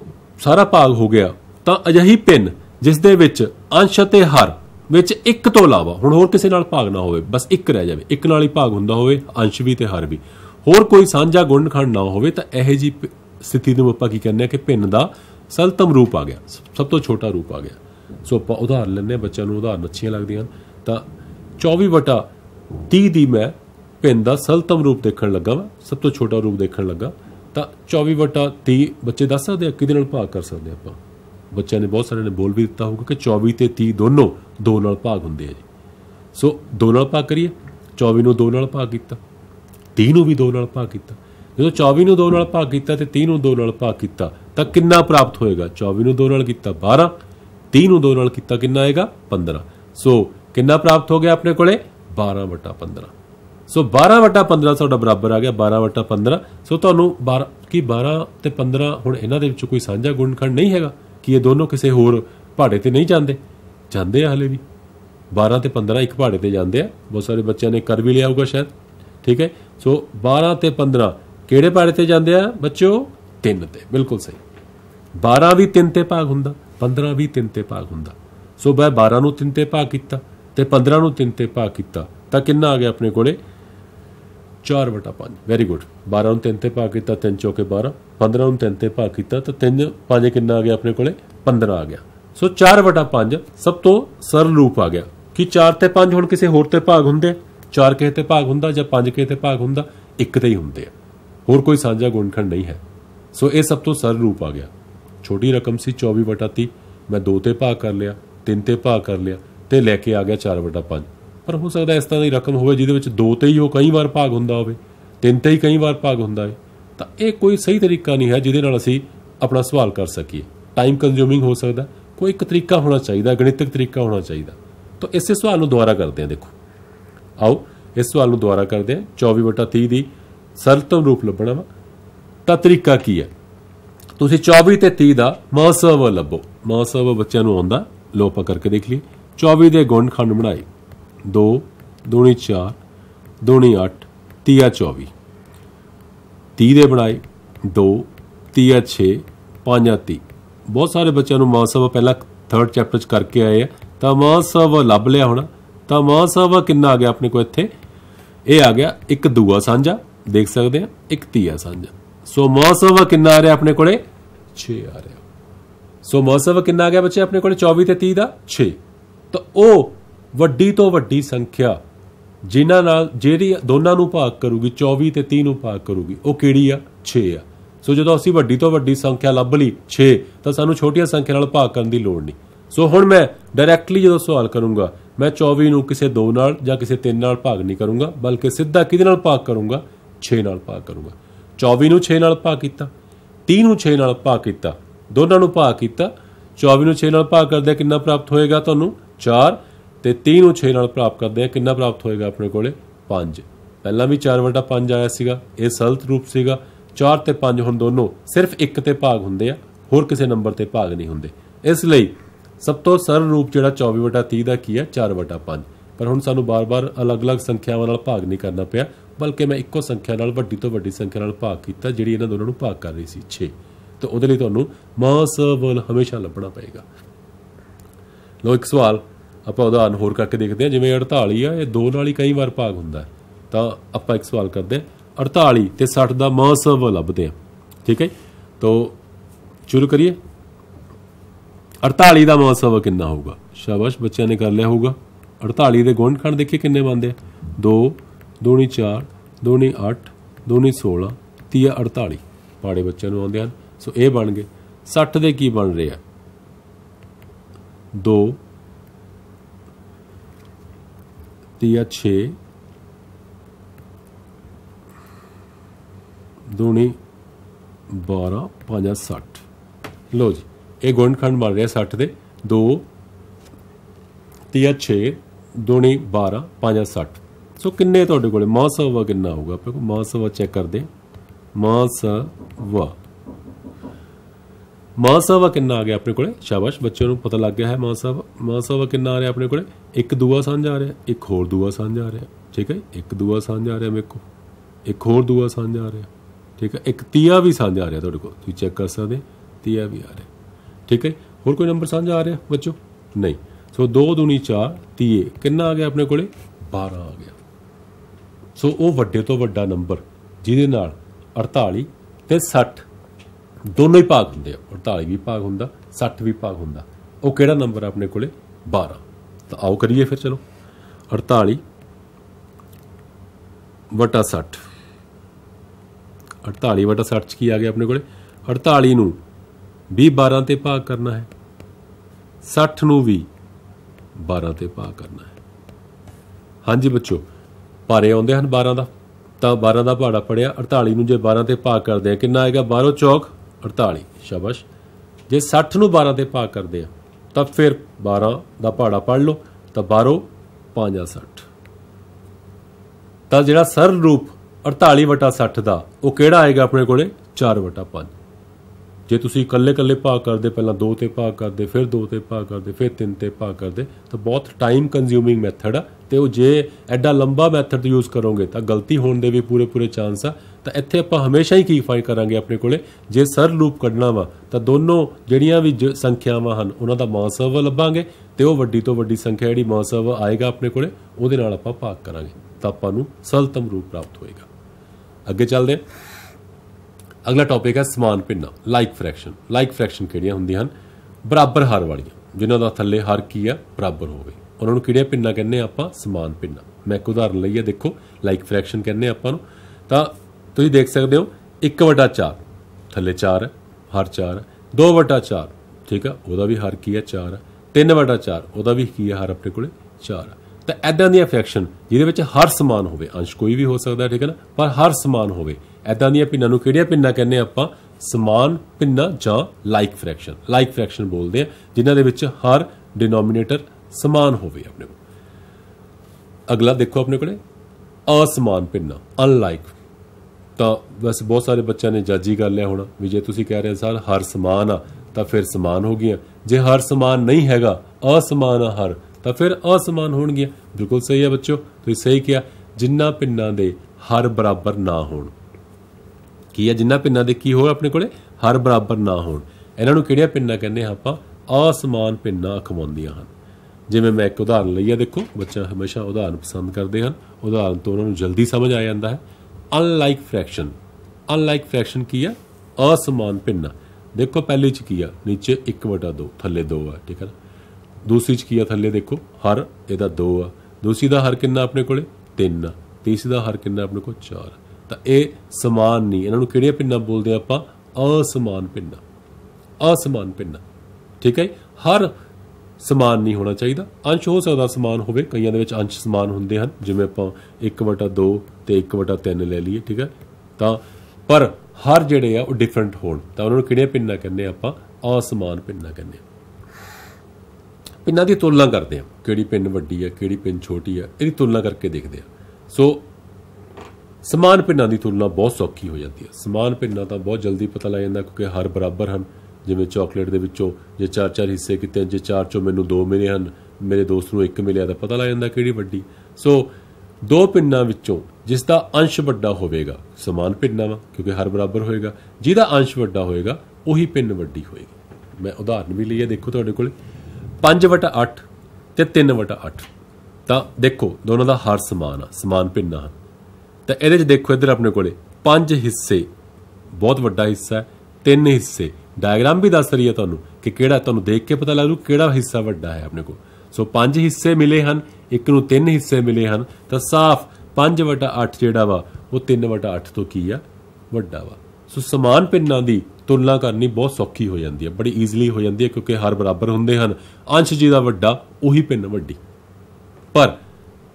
ਸਾਰਾ ਭਾਗ ਹੋ ਗਿਆ ਤਾਂ ਅਜਹੀ ਪਿੰਨ ਜਿਸ ਦੇ ਵਿੱਚ ਅੰਸ਼ ਅਤੇ ਹਰ ਵਿੱਚ ਇੱਕ ਤੋਂ ਇਲਾਵਾ ਹੁਣ ਹੋਰ ਕਿਸੇ ਨਾਲ ਭਾਗ ਨਾ ਹੋਵੇ ਬਸ ਇੱਕ ਰਹਿ ਜਾਵੇ ਇੱਕ ਨਾਲ ਹੀ ਭਾਗ ਹੁੰਦਾ ਹੋਵੇ ਅੰਸ਼ ਵੀ ਤੇ ਹਰ ਵੀ ਹੋਰ ਕੋਈ ਸਾਂਝਾ ਗੁਣਖੰਡ ਨਾ ਹੋਵੇ ਤਾਂ ਇਹ ਜੀ ਸਥਿਤੀ ਨੂੰ ਆਪਾਂ ਕੀ ਕਹਿੰਦੇ ਆ ਕਿ ਭਿੰਨ ਦਾ ਸਲਤਮ ਰੂਪ ਆ ਗਿਆ ਸਭ ਤੋਂ ਛੋਟਾ ਰੂਪ ਆ ਗਿਆ ਸੋ ਆਪਾਂ ਉਧਾਰ ਲੈਣੇ ਬੱਚਿਆਂ ਨੂੰ ਉਧਾਰ ਨੱਛੀਆਂ ਲੱਗਦੀਆਂ ਤਾਂ 24 ਵਟਾ 30 ਦੀ ਮੈਂ ਭਿੰਨ ਦਾ ਸਲਤਮ ਰੂਪ ਦੇਖਣ ਲੱਗਾ ਵਾ ਸਭ ਤੋਂ ਛੋਟਾ ਰੂਪ ਦੇਖਣ ਲੱਗਾ ਤਾਂ 24 ਵਟਾ 30 ਬੱਚੇ ਦੱਸ ਸਕਦੇ ਆ ਕਿਹਦੇ ਨਾਲ ਭਾਗ ਕਰ ਸਕਦੇ ਆਪਾਂ ਬੱਚਿਆਂ ਨੇ ਬਹੁਤ ਸਾਰਿਆਂ ਨੇ ਬੋਲ ਵੀ ਦਿੱਤਾ ਹੋਊਗਾ ਕਿ 24 ਤੇ 30 ਦੋਨੋਂ ਦੋ ਨਾਲ ਭਾਗ ਹੁੰਦੇ ਆ ਜੀ ਸੋ ਦੋ ਨਾਲ ਭਾਗ ਕਰੀਏ 24 ਨੂੰ 2 ਨਾਲ ਭਾਗ ਕੀਤਾ 30 ਨੂੰ ਵੀ 2 ਨਾਲ ਭਾਗ ਕੀਤਾ ਜਦੋਂ 24 ਨੂੰ 2 ਨਾਲ ਭਾਗ ਕੀਤਾ ਤੇ 30 ਨੂੰ 2 ਨਾਲ ਭਾਗ ਕੀਤਾ ਤਾਂ ਕਿੰਨਾ ਪ੍ਰਾਪਤ ਹੋਏਗਾ 24 ਨੂੰ 2 ਨਾਲ ਕੀਤਾ 12 30 ਨੂੰ 2 ਨਾਲ ਕੀਤਾ ਕਿੰਨਾ ਆਏਗਾ 15 ਸੋ ਕਿੰਨਾ ਪ੍ਰਾਪਤ ਹੋ ਗਿਆ ਆਪਣੇ ਕੋਲੇ 12 15 ਸੋ 12 15 ਸਾਡਾ ਬਰਾਬਰ ਆ ਗਿਆ 12 15 ਸੋ ਤੁਹਾਨੂੰ 12 ਕੀ 12 ਤੇ 15 ਹੁਣ ਇਹਨਾਂ ਦੇ ਵਿੱਚ ਕੋਈ ਸਾਂਝਾ ਗੁਣਖੰਡ ਨਹੀਂ ਹੈਗਾ ਕਿ ਇਹ ਦੋਨੋਂ ਕਿਸੇ ਹੋਰ ਪਹਾੜੇ ਤੇ ਨਹੀਂ ਜਾਂਦੇ ਜਾਂਦੇ ਆ ਹਲੇ ਵੀ 12 ਤੇ 15 ਇੱਕ ਪਹਾੜੇ ਤੇ ਜਾਂਦੇ ਆ ਬਹੁਤ ਸਾਰੇ ਬੱਚਿਆਂ ਨੇ ਕਰ ਵੀ ਲਿਆ ਹੋਊਗਾ ਸ਼ਾਇਦ ਠੀਕ ਹੈ ਸੋ 12 ਤੇ 15 ਕਿਹੜੇ ਪਹਾੜੇ ਤੇ ਜਾਂਦੇ ਆ ਬੱਚਿਓ 3 ਤੇ ਬਿਲਕੁਲ ਸਹੀ 12 ਵੀ 3 ਤੇ ਭਾਗ ਹੁੰਦਾ 15 ਵੀ 3 ਤੇ ਭਾਗ ਹੁੰਦਾ ਸੋ ਬਈ 12 ਨੂੰ 3 ਤੇ ਭਾਗ ਕੀਤਾ ਤੇ 15 ਨੂੰ 3 ਤੇ ਭਾਗ ਕੀਤਾ ਤਾਂ ਕਿੰਨਾ ਆ ਗਿਆ ਆਪਣੇ ਕੋਲੇ 4/5 ਵੈਰੀ ਗੁੱਡ 12 ਨੂੰ 3 ਤੇ ਭਾਗ ਕੀਤਾ 3 ਚੋਕੇ 12 15 ਨੂੰ 3 ਤੇ ਭਾਗ ਕੀਤਾ ਤਾਂ 3 5 ਕਿੰਨਾ ਆ ਗਿਆ ਆਪਣੇ ਕੋਲੇ 15 ਆ ਗਿਆ ਸੋ 4/5 ਸਭ ਤੋਂ ਸਰਲ ਰੂਪ ਆ ਗਿਆ ਕਿ 4 ਤੇ 5 ਹੁਣ ਕਿਸੇ ਹੋਰ ਤੇ ਭਾਗ ਹੁੰਦੇ 4 ਕਿਸੇ ਤੇ ਭਾਗ ਹੁੰਦਾ ਜਾਂ 5 ਕਿਸੇ ਤੇ ਭਾਗ ਹੁੰਦਾ ਇੱਕ ਤੇ ਹੀ ਹੁੰਦੇ ਆ ਹੋਰ ਕੋਈ ਸਾਂਝਾ ਗੁਣਖੰਡ ਨਹੀਂ ਹੈ ਸੋ ਇਹ ਸਭ ਤੋਂ ਸਰਲ ਰੂਪ ਆ ਗਿਆ ਛੋਟੀ ਰਕਮ ਸੀ 24 ਵਟਾ 30 ਮੈਂ 2 ਤੇ ਭਾਗ ਕਰ ਲਿਆ 3 ਤੇ ਭਾਗ ਕਰ ਲਿਆ ਤੇ ਲੈ ਕੇ ਆ ਗਿਆ 4 ਵਟਾ 5 ਪਰ ਹੋ ਸਕਦਾ ਇਸ ਤਰ੍ਹਾਂ ਦੀ ਰਕਮ ਹੋਵੇ ਜਿਹਦੇ ਵਿੱਚ 2 ਤੇ ਹੀ ਉਹ ਕਈ ਵਾਰ ਭਾਗ ਹੁੰਦਾ ਹੋਵੇ 3 ਤੇ ਹੀ ਕਈ ਵਾਰ ਭਾਗ ਹੁੰਦਾ ਹੈ ਤਾਂ ਇਹ ਕੋਈ ਸਹੀ ਤਰੀਕਾ ਨਹੀਂ ਹੈ ਜਿਹਦੇ ਨਾਲ ਅਸੀਂ ਆਪਣਾ ਸਵਾਲ ਕਰ ਸਕੀਏ ਟਾਈਮ ਕੰਜ਼ਿਊਮਿੰਗ ਹੋ ਸਕਦਾ ਕੋਈ ਇੱਕ ਤਰੀਕਾ ਹੋਣਾ ਚਾਹੀਦਾ ਗਣਿਤਕ ਤਰੀਕਾ ਹੋਣਾ ਚਾਹੀਦਾ ਤਾਂ ਇਸੇ ਸਵਾਲ ਨੂੰ ਦੁਬਾਰਾ ਕਰਦੇ ਹਾਂ ਦੇਖੋ ਆਓ ਇਸ ਸਵਾਲ ਨੂੰ ਦੁਬਾਰਾ ਕਰਦੇ ਹਾਂ 24 30 ਦੀ ਸਰਲਤਮ ਰੂਪ ਲੱਭਣਾ ਵਾ ਤਾਂ ਤਰੀਕਾ ਕੀ ਹੈ ਤੁਸੀਂ 24 ਤੇ 30 ਦਾ ਮਰਸਰਵਰ ਲੱਭੋ ਮਰਸਰਵਰ ਬੱਚਿਆਂ ਨੂੰ ਆਉਂਦਾ ਲੋਪ ਕਰਕੇ ਦੇਖ ਲਈ 24 ਦੇ ਗੁਣ ਖੰਡ ਬਣਾਈ 2 2 4 2 8 30 24 30 ਦੇ ਬਣਾਏ 2 3 6 5 30 ਬਹੁਤ ਸਾਰੇ ਬੱਚਿਆਂ ਨੂੰ ਮਾਂ ਪਹਿਲਾਂ 3rd ਚੈਪਟਰ ਚ ਕਰਕੇ ਆਏ ਆ ਤਾਂ ਮਾਂ ਲੱਭ ਲਿਆ ਹੋਣਾ ਤਾਂ ਮਾਂ ਕਿੰਨਾ ਆ ਗਿਆ ਆਪਣੇ ਕੋਲ ਇੱਥੇ ਇਹ ਆ ਗਿਆ ਇੱਕ ਦੂਆ ਸਾਂਝਾ ਦੇਖ ਸਕਦੇ ਆ ਇੱਕ ਤੀਆ ਸਾਂਝਾ ਸੋ ਮੌਸਵਾ ਕਿੰਨਾ ਆ ਰਿਹਾ ਆਪਣੇ ਕੋਲੇ 6 ਆ ਰਿਹਾ ਸੋ ਮੌਸਵਾ ਕਿੰਨਾ ਆ ਗਿਆ ਬੱਚੇ ਆਪਣੇ ਕੋਲੇ 24 ਤੇ 30 ਦਾ 6 ਤਾਂ ਉਹ ਵੱਡੀ ਤੋਂ ਵੱਡੀ ਸੰਖਿਆ ਜਿਨ੍ਹਾਂ ਨਾਲ ਜਿਹੜੀ ਦੋਨਾਂ ਨੂੰ ਭਾਗ ਕਰੂਗੀ 24 ਤੇ 30 ਨੂੰ ਭਾਗ ਕਰੂਗੀ ਉਹ ਕਿਹੜੀ ਆ 6 ਆ ਸੋ ਜਦੋਂ ਅਸੀਂ ਵੱਡੀ ਤੋਂ ਵੱਡੀ ਸੰਖਿਆ ਲੱਭ ਲਈ 6 ਤਾਂ ਸਾਨੂੰ ਛੋਟੀਆਂ ਸੰਖਿਆ ਨਾਲ ਭਾਗ ਕਰਨ ਦੀ ਲੋੜ ਨਹੀਂ ਸੋ ਹੁਣ ਮੈਂ ਡਾਇਰੈਕਟਲੀ ਜਦੋਂ ਸਵਾਲ ਕਰੂੰਗਾ ਮੈਂ 24 ਨੂੰ ਕਿਸੇ 2 ਨਾਲ ਜਾਂ ਕਿਸੇ 3 ਨਾਲ ਭਾਗ ਨਹੀਂ ਕਰੂੰਗਾ ਬਲਕਿ ਸਿੱਧਾ ਕਿਹਦੇ ਨਾਲ ਭਾਗ ਕਰੂੰਗਾ 6 ਨਾਲ ਭਾਗ ਕਰੂੰਗਾ 24 ਨੂੰ 6 ਨਾਲ ਭਾਗ ਕੀਤਾ 30 ਨੂੰ 6 ਨਾਲ ਭਾਗ ਕੀਤਾ ਦੋਨਾਂ ਨੂੰ ਭਾਗ ਕੀਤਾ 24 ਨੂੰ 6 ਨਾਲ ਭਾਗ ਕਰਦੇ ਕਿੰਨਾ ਪ੍ਰਾਪਤ ਹੋਏਗਾ ਤੁਹਾਨੂੰ 4 ਤੇ 30 ਨੂੰ 6 ਨਾਲ ਪ੍ਰਾਪਤ ਕਰਦੇ ਆ ਕਿੰਨਾ ਪ੍ਰਾਪਤ ਹੋਏਗਾ ਆਪਣੇ ਕੋਲੇ 5 ਪਹਿਲਾਂ ਵੀ 4 ਵਟਾ 5 ਆਇਆ ਸੀਗਾ ਇਹ ਸਲਤ ਰੂਪ ਸੀਗਾ 4 ਤੇ 5 ਹੁਣ ਦੋਨੋਂ ਸਿਰਫ 1 ਤੇ ਭਾਗ ਹੁੰਦੇ ਆ ਹੋਰ ਕਿਸੇ ਨੰਬਰ ਤੇ ਭਾਗ ਨਹੀਂ ਹੁੰਦੇ ਇਸ ਲਈ ਸਭ ਤੋਂ ਸਰਲ ਰੂਪ ਜਿਹੜਾ 24 ਵਟਾ 30 ਦਾ ਕੀ ਹੈ 4 ਵਟਾ 5 ਪਰ ਹੁਣ ਸਾਨੂੰ ਬਾਰ-ਬਾਰ ਅਲੱਗ-ਅਲੱਗ ਸੰਖਿਆਵਾਂ ਨਾਲ ਭਾਗ ਨਹੀਂ ਕਰਨਾ ਪਿਆ ਬਲਕਿ ਮੈਂ ਇੱਕੋ ਸੰਖਿਆ ਨਾਲ ਵੱਡੀ ਤੋਂ ਵੱਡੀ ਸੰਖਿਆ ਨਾਲ ਭਾਗ ਕੀਤਾ ਜਿਹੜੀ ਇਹਨਾਂ ਦੋਨਾਂ ਨੂੰ ਭਾਗ ਕਰ ਰਹੀ ਸੀ 6 ਤਾਂ ਉਹਦੇ ਲਈ ਤੁਹਾਨੂੰ ਮਾਸਵਲ ਹਮੇਸ਼ਾ ਲੱਭਣਾ ਪਏਗਾ ਲੋ ਇੱਕ ਸਵਾਲ ਆਪਾਂ ਉਦਾਹਰਨ ਹੋਰ ਕਰਕੇ ਦੇਖਦੇ ਹਾਂ ਜਿਵੇਂ 48 ਆ ਇਹ 2 ਨਾਲ ਹੀ ਕਈ ਵਾਰ ਭਾਗ ਹੁੰਦਾ ਤਾਂ ਆਪਾਂ ਇੱਕ ਸਵਾਲ ਕਰਦੇ ਹਾਂ 48 ਤੇ 60 ਦਾ ਮਾਸਵਲ ਲੱਭਦੇ ਹਾਂ ਠੀਕ ਹੈ ਤੋ ਸ਼ੁਰੂ ਕਰੀਏ 48 ਦਾ ਮਾਸਵਲ ਕਿੰਨਾ ਹੋਊਗਾ ਸ਼ਾਬਾਸ਼ ਬੱਚਿਆਂ ਨੇ ਕਰ ਲਿਆ ਹੋਊਗਾ 48 ਦੇ ਗੁਣਖੰਡ ਦੇਖੇ ਕਿੰਨੇ ਬਣਦੇ 2 2 4 2 8 2 16 30 48 ਪਾੜੇ ਬੱਚਿਆਂ ਨੂੰ ਆਉਂਦੇ ਹਨ ਸੋ ਇਹ ਬਣ ਗਏ 60 ਦੇ ਕੀ ਬਣ ਰਿਹਾ 2 ਤੀਆ 6 ਦੂਣੀ 12 5 60 ਲੋ ਜੀ ਇਹ ਗੁਣਖੰਡ ਬਣ ਰਿਹਾ 60 ਦੇ 2 6 ਦੁਣੀ 12 560 ਸੋ ਕਿੰਨੇ ਤੁਹਾਡੇ ਕੋਲੇ ਵਾ ਕਿੰਨਾ ਹੋਊਗਾ ਆਪਾਂ ਕੋ ਵਾ ਚੈੱਕ ਕਰਦੇ ਮਾਸਾ ਵਾ ਕਿੰਨਾ ਆ ਗਿਆ ਆਪਣੇ ਕੋਲੇ ਸ਼ਾਬਾਸ਼ ਬੱਚਿਆਂ ਨੂੰ ਪਤਾ ਲੱਗ ਗਿਆ ਹੈ ਮਾਸਾ ਵਾ ਕਿੰਨਾ ਆ ਰਿਹਾ ਆਪਣੇ ਕੋਲੇ ਇੱਕ ਦੂਆ ਸਾਂਝ ਆ ਰਿਹਾ ਇੱਕ ਹੋਰ ਦੂਆ ਸਾਂਝ ਆ ਰਿਹਾ ਠੀਕ ਹੈ ਇੱਕ ਦੂਆ ਸਾਂਝ ਆ ਰਿਹਾ ਮੇਰੇ ਕੋ ਇੱਕ ਹੋਰ ਦੂਆ ਸਾਂਝ ਆ ਰਿਹਾ ਠੀਕ ਹੈ ਇੱਕ ਤੀਆ ਵੀ ਸਾਂਝ ਆ ਰਿਹਾ ਤੁਹਾਡੇ ਕੋਲ ਤੁਸੀਂ ਚੈੱਕ ਕਰ ਸਕਦੇ ਤੀਆ ਵੀ ਆ ਰਿਹਾ ਠੀਕ ਹੈ ਹੋਰ ਕੋਈ ਨੰਬਰ ਸਾਂਝ ਆ ਰਿਹਾ ਬੱਚੋ ਨਹੀਂ ਸੋ 2 2 4 30 ਕਿੰਨਾ ਆ ਗਿਆ ਆਪਣੇ ਕੋਲੇ 12 ਆ ਗਿਆ ਸੋ ਉਹ ਵੱਡੇ ਤੋਂ ਵੱਡਾ ਨੰਬਰ ਜਿਹਦੇ ਨਾਲ 48 ਤੇ 60 ਦੋਨੋਂ ਹੀ ਭਾਗ ਹੁੰਦੇ ਆ 48 ਵੀ ਭਾਗ ਹੁੰਦਾ 60 ਵੀ ਭਾਗ ਹੁੰਦਾ ਉਹ ਕਿਹੜਾ ਨੰਬਰ ਆ ਆਪਣੇ ਕੋਲੇ 12 ਤਾਂ ਆਓ ਕਰੀਏ ਫਿਰ ਚਲੋ 48 ਵਟਾ 60 48 ਵਟਾ 60 ਚ ਕੀ ਆ ਗਿਆ ਆਪਣੇ ਕੋਲੇ 48 ਨੂੰ 20 12 ਤੇ ਭਾਗ ਕਰਨਾ ਹੈ 60 ਨੂੰ ਵੀ 12 ਤੇ ਪਾ ਕਰਨਾ ਹੈ ਹਾਂਜੀ ਬੱਚੋ ਭਾਰੇ ਆਉਂਦੇ ਹਨ 12 ਦਾ ਤਾਂ 12 ਦਾ ਭਾੜਾ ਪੜਿਆ 48 ਨੂੰ ਜੇ 12 ਤੇ ਪਾ ਕਰਦੇ ਆ ਕਿੰਨਾ ਆਏਗਾ 12 ਚੌਕ 48 ਸ਼ਾਬਾਸ਼ ਜੇ 60 ਨੂੰ 12 ਤੇ ਪਾ ਕਰਦੇ ਆ ਤਾਂ ਫਿਰ 12 ਦਾ ਭਾੜਾ ਪੜ ਲਓ ਤਾਂ 12 5 60 ਤਾਂ ਜਿਹੜਾ ਸਰਲ ਰੂਪ 48 60 ਦਾ ਉਹ ਕਿਹੜਾ ਆਏਗਾ ਆਪਣੇ ਕੋਲੇ 4 5 ਜੇ ਤੁਸੀਂ ਇਕੱਲੇ ਇਕੱਲੇ ਭਾਗ ਕਰਦੇ ਪਹਿਲਾਂ ਦੋ ਤੇ ਭਾਗ ਕਰਦੇ ਫਿਰ ਦੋ ਤੇ ਭਾਗ ਕਰਦੇ ਫਿਰ ਤਿੰਨ ਤੇ ਭਾਗ ਕਰਦੇ ਤਾਂ ਬਹੁਤ ਟਾਈਮ ਕੰਜ਼ਿਊਮਿੰਗ ਮੈਥਡ ਆ ਤੇ ਉਹ ਜੇ ਐਡਾ ਲੰਬਾ ਮੈਥਡ ਯੂਜ਼ ਕਰੋਗੇ ਤਾਂ ਗਲਤੀ ਹੋਣ ਦੇ ਵੀ ਪੂਰੇ ਪੂਰੇ ਚਾਂਸ ਆ ਤਾਂ ਇੱਥੇ ਆਪਾਂ ਹਮੇਸ਼ਾ ਹੀ ਕੀ ਕਰਾਂਗੇ ਆਪਣੇ ਕੋਲੇ ਜੇ ਸਰ ਲੂਪ ਕੱਢਣਾ ਵਾ ਤਾਂ ਦੋਨੋਂ ਜਿਹੜੀਆਂ ਵੀ ਸੰਖਿਆਵਾਂ ਹਨ ਉਹਨਾਂ ਦਾ ਮਾਸਵ ਲੱਭਾਂਗੇ ਤੇ ਉਹ ਵੱਡੀ ਤੋਂ ਵੱਡੀ ਸੰਖਿਆ ਜਿਹੜੀ ਮਾਸਵ ਆਏਗਾ ਆਪਣੇ ਕੋਲੇ ਉਹਦੇ ਨਾਲ ਆਪਾਂ ਭਾਗ ਕਰਾਂਗੇ ਤਾਂ ਆਪਾਂ ਨੂੰ ਸਲਤਮ ਰੂਪ ਪ੍ਰਾਪਤ ਹੋਏਗਾ ਅੱਗੇ ਚੱਲਦੇ ਹਾਂ ਅਗਲਾ ਟੌਪਿਕ ਹੈ ਸਮਾਨ ਪਿੰਨਾ ਲਾਈਕ ਫ੍ਰੈਕਸ਼ਨ ਲਾਈਕ ਫ੍ਰੈਕਸ਼ਨ ਕਿਹੜੀਆਂ ਹੁੰਦੀਆਂ ਹਨ ਬਰਾਬਰ ਹਰ ਵਾਲੀਆਂ ਜਿਨ੍ਹਾਂ ਦਾ ਥੱਲੇ ਹਰ ਕੀ ਆ ਬਰਾਬਰ ਹੋਵੇ ਉਹਨਾਂ ਨੂੰ ਕਿਹੜੀਆਂ ਪਿੰਨਾ ਕਹਿੰਦੇ ਆਪਾਂ ਸਮਾਨ ਪਿੰਨਾ ਮੈਂ ਇੱਕ ਉਦਾਹਰਨ ਲਈਏ ਦੇਖੋ ਲਾਈਕ ਫ੍ਰੈਕਸ਼ਨ ਕਹਿੰਦੇ ਆਪਾਂ ਨੂੰ ਤਾਂ ਤੁਸੀਂ ਦੇਖ ਸਕਦੇ ਹੋ 1 ਵਟਾ 4 ਥੱਲੇ 4 ਹਰ 4 2 ਵਟਾ 4 ਠੀਕ ਆ ਉਹਦਾ ਵੀ ਹਰ ਕੀ ਆ 4 3 ਵਟਾ 4 ਉਹਦਾ ਵੀ ਕੀ ਆ ਹਰ ਆਪਣੇ ਕੋਲੇ 4 ਤਾਂ ਐਦਾਂ ਦੀਆਂ ਫ੍ਰੈਕਸ਼ਨ ਜਿਹਦੇ ਵਿੱਚ ਹਰ ਸਮਾਨ ਹੋਵੇ ਅੰਸ਼ ਕੋਈ ਵੀ ਹੋ ਸਕਦਾ ਠੀਕ ਹੈ ਨਾ ਪਰ ਹਰ ਸਮਾਨ ਹੋਵੇ ਐਦਾਂ ਦੀਆਂ ਪਿੰਨਾਂ ਨੂੰ ਕਿਹੜੀਆਂ ਪਿੰਨਾਂ ਕਹਿੰਦੇ ਆਪਾਂ ਸਮਾਨ ਪਿੰਨਾਂ ਜਾਂ ਲਾਈਕ ਫ੍ਰੈਕਸ਼ਨ ਲਾਈਕ ਫ੍ਰੈਕਸ਼ਨ ਬੋਲਦੇ ਆ ਜਿਨ੍ਹਾਂ ਦੇ ਵਿੱਚ ਹਰ ਡਿਨੋਮੀਨੇਟਰ ਸਮਾਨ ਹੋਵੇ ਆਪਣੇ ਕੋਲ ਅਗਲਾ ਦੇਖੋ ਆਪਣੇ ਕੋਲੇ ਅਸਮਾਨ ਪਿੰਨਾ ਅਨਲਾਈਕ ਤਾਂ ਬਸ ਬਹੁਤ ਸਾਰੇ ਬੱਚਿਆਂ ਨੇ ਜੱਜੀ ਕਰ ਲਿਆ ਹੋਣਾ ਵੀ ਜੇ ਤੁਸੀਂ ਕਹਿ ਰਹੇ ਸਰ ਹਰ ਸਮਾਨ ਆ ਤਾਂ ਫਿਰ ਸਮਾਨ ਹੋ ਗਿਆ ਜੇ ਹਰ ਸਮਾਨ ਨਹੀਂ ਹੈਗਾ ਅਸਮਾਨ ਆ ਹਰ ਤਾਂ ਫਿਰ ਅਸਮਾਨ ਹੋਣਗੀਆਂ ਬਿਲਕੁਲ ਸਹੀ ਹੈ ਬੱਚੋ ਤੁਸੀਂ ਸਹੀ ਕਿਹਾ ਜਿੰਨਾ ਪਿੰਨਾਂ ਦੇ ਹਰ ਬਰਾਬਰ ਨਾ ਹੋਣ ਕੀ ਆ ਜਿੰਨਾ ਪਿੰਨਾਂ ਦੇ ਕੀ ਹੋਰ ਆਪਣੇ ਕੋਲੇ ਹਰ ਬਰਾਬਰ ਨਾ ਹੋਣ ਇਹਨਾਂ ਨੂੰ ਕਿਹੜੀਆਂ ਪਿੰਨਾਂ ਕਹਿੰਦੇ ਆ ਆਪਾਂ ਅਸਮਾਨ ਪਿੰਨਾਂ ਅਖਵਾਉਂਦੀਆਂ ਹਨ ਜਿਵੇਂ ਮੈਂ ਇੱਕ ਉਦਾਹਰਨ ਲਈਆ ਦੇਖੋ ਬੱਚਾ ਹਮੇਸ਼ਾ ਉਦਾਹਰਨ ਪਸੰਦ ਕਰਦੇ ਹਨ ਉਦਾਹਰਨ ਤੋਂ ਉਹਨਾਂ ਨੂੰ ਜਲਦੀ ਸਮਝ ਆ ਜਾਂਦਾ ਹੈ ਅਨਲਾਈਕ ਫ੍ਰੈਕਸ਼ਨ ਅਨਲਾਈਕ ਫ੍ਰੈਕਸ਼ਨ ਕੀ ਆ ਅਸਮਾਨ ਪਿੰਨਾਂ ਦੇਖੋ ਪਹਿਲੇ ਚ ਕੀ ਆ ਨੀਚੇ 1/2 ਥੱਲੇ 2 ਆ ਠੀਕ ਹੈ ਦੂਸਰੀ ਚ ਕੀ ਆ ਥੱਲੇ ਦੇਖੋ ਹਰ ਇਹਦਾ 2 ਆ ਦੂਸਰੀ ਦਾ ਹਰ ਕਿੰਨਾ ਆਪਣੇ ਕੋਲੇ 3 ਤੀਸਰੀ ਦਾ ਹਰ ਕਿੰਨਾ ਆਪਣੇ ਕੋਲ 4 ਤਾਂ ਇਹ ਸਮਾਨ ਨਹੀਂ ਇਹਨਾਂ ਨੂੰ ਕਿਹੜੀਆਂ ਪਿੰਨਾ ਬੋਲਦੇ ਆਪਾਂ ਅਸਮਾਨ ਪਿੰਨਾ ਅਸਮਾਨ ਪਿੰਨਾ ਠੀਕ ਹੈ ਹਰ ਸਮਾਨ ਨਹੀਂ ਹੋਣਾ ਚਾਹੀਦਾ ਅੰਸ਼ ਹੋ ਸਕਦਾ ਸਮਾਨ ਹੋਵੇ ਕਈਆਂ ਦੇ ਵਿੱਚ ਅੰਸ਼ ਸਮਾਨ ਹੁੰਦੇ ਹਨ ਜਿਵੇਂ ਆਪਾਂ 1/2 ਤੇ 1/3 ਲੈ ਲਈਏ ਠੀਕ ਹੈ ਤਾਂ ਪਰ ਹਰ ਜਿਹੜੇ ਆ ਉਹ ਡਿਫਰੈਂਟ ਹੋਣ ਤਾਂ ਉਹਨਾਂ ਨੂੰ ਕਿਹੜੀਆਂ ਪਿੰਨਾ ਕਹਿੰਦੇ ਆਪਾਂ ਅਸਮਾਨ ਪਿੰਨਾ ਕਹਿੰਦੇ ਪਿੰਨਾ ਦੀ ਤੁਲਨਾ ਕਰਦੇ ਆ ਕਿਹੜੀ ਪਿੰਨ ਵੱਡੀ ਆ ਕਿਹੜੀ ਪਿੰਨ ਛੋਟੀ ਆ ਇਹਦੀ ਤੁਲਨਾ ਕਰਕੇ ਦੇਖਦੇ ਆ ਸੋ ਸਮਾਨ ਪਿੰਡਾਂ ਦੀ ਤੁਲਨਾ ਬਹੁਤ ਸੌਖੀ ਹੋ ਜਾਂਦੀ ਹੈ ਸਮਾਨ ਪਿੰਡਾਂ ਤਾਂ ਬਹੁਤ ਜਲਦੀ ਪਤਾ ਲੱਗ ਜਾਂਦਾ ਕਿਉਂਕਿ ਹਰ ਬਰਾਬਰ ਹਨ ਜਿਵੇਂ ਚਾਕਲੇਟ ਦੇ ਵਿੱਚੋਂ ਜੇ ਚਾਰ ਚਾਰ ਹਿੱਸੇ ਕਿਤੇ ਜੇ ਚਾਰ ਚੋਂ ਮੈਨੂੰ ਦੋ ਮਿਲੇ ਹਨ ਮੇਰੇ ਦੋਸਤ ਨੂੰ ਇੱਕ ਮਿਲਿਆ ਤਾਂ ਪਤਾ ਲੱਗ ਜਾਂਦਾ ਕਿਹੜੀ ਵੱਡੀ ਸੋ ਦੋ ਪਿੰਡਾਂ ਵਿੱਚੋਂ ਜਿਸ ਦਾ ਅੰਸ਼ ਵੱਡਾ ਹੋਵੇਗਾ ਸਮਾਨ ਪਿੰਡਾਂ ਵਾ ਕਿਉਂਕਿ ਹਰ ਬਰਾਬਰ ਹੋਵੇਗਾ ਜਿਹਦਾ ਅੰਸ਼ ਵੱਡਾ ਹੋਵੇਗਾ ਉਹੀ ਪਿੰਡ ਵੱਡੀ ਹੋਏਗੀ ਮੈਂ ਉਦਾਹਰਨ ਵੀ ਲਈਏ ਦੇਖੋ ਤੁਹਾਡੇ ਕੋਲ 5/8 ਤੇ 3/8 ਤਾਂ ਦੇਖੋ ਦੋਨਾਂ ਦਾ ਹਰ ਸਮਾਨ ਆ ਸਮਾਨ ਪਿੰਡਾਂ ਤਾਂ ਇਹਦੇ 'ਚ ਦੇਖੋ ਇੱਧਰ ਆਪਣੇ ਕੋਲੇ ਪੰਜ ਹਿੱਸੇ ਬਹੁਤ ਵੱਡਾ ਹਿੱਸਾ ਹੈ ਤਿੰਨ ਹਿੱਸੇ ਡਾਇਗਰਾਮ ਵੀ ਦੱਸ ਰਹੀ ਹੈ ਤੁਹਾਨੂੰ ਕਿ ਕਿਹੜਾ ਤੁਹਾਨੂੰ ਦੇਖ ਕੇ ਪਤਾ ਲੱਗੂ ਕਿਹੜਾ ਹਿੱਸਾ ਵੱਡਾ ਹੈ ਆਪਣੇ ਕੋਲ ਸੋ ਪੰਜ ਹਿੱਸੇ ਮਿਲੇ ਹਨ ਇੱਕ ਨੂੰ ਤਿੰਨ ਹਿੱਸੇ ਮਿਲੇ ਹਨ ਤਾਂ ਸਾਫ਼ 5/8 ਜਿਹੜਾ ਵਾ ਉਹ 3/8 ਤੋਂ ਕੀ ਆ ਵੱਡਾ ਵਾ ਸੋ ਸਮਾਨ ਪਿੰਨਾਂ ਦੀ ਤੁਲਨਾ ਕਰਨੀ ਬਹੁਤ ਸੌਖੀ ਹੋ ਜਾਂਦੀ ਹੈ ਬੜੀ ਈਜ਼ੀਲੀ ਹੋ ਜਾਂਦੀ ਹੈ ਕਿਉਂਕਿ ਹਰ ਬਰਾਬਰ ਹੁੰਦੇ ਹਨ ਅੰਸ਼ ਜਿਹਦਾ ਵੱਡਾ ਉਹੀ ਪਿੰਨ ਵੱਡੀ ਪਰ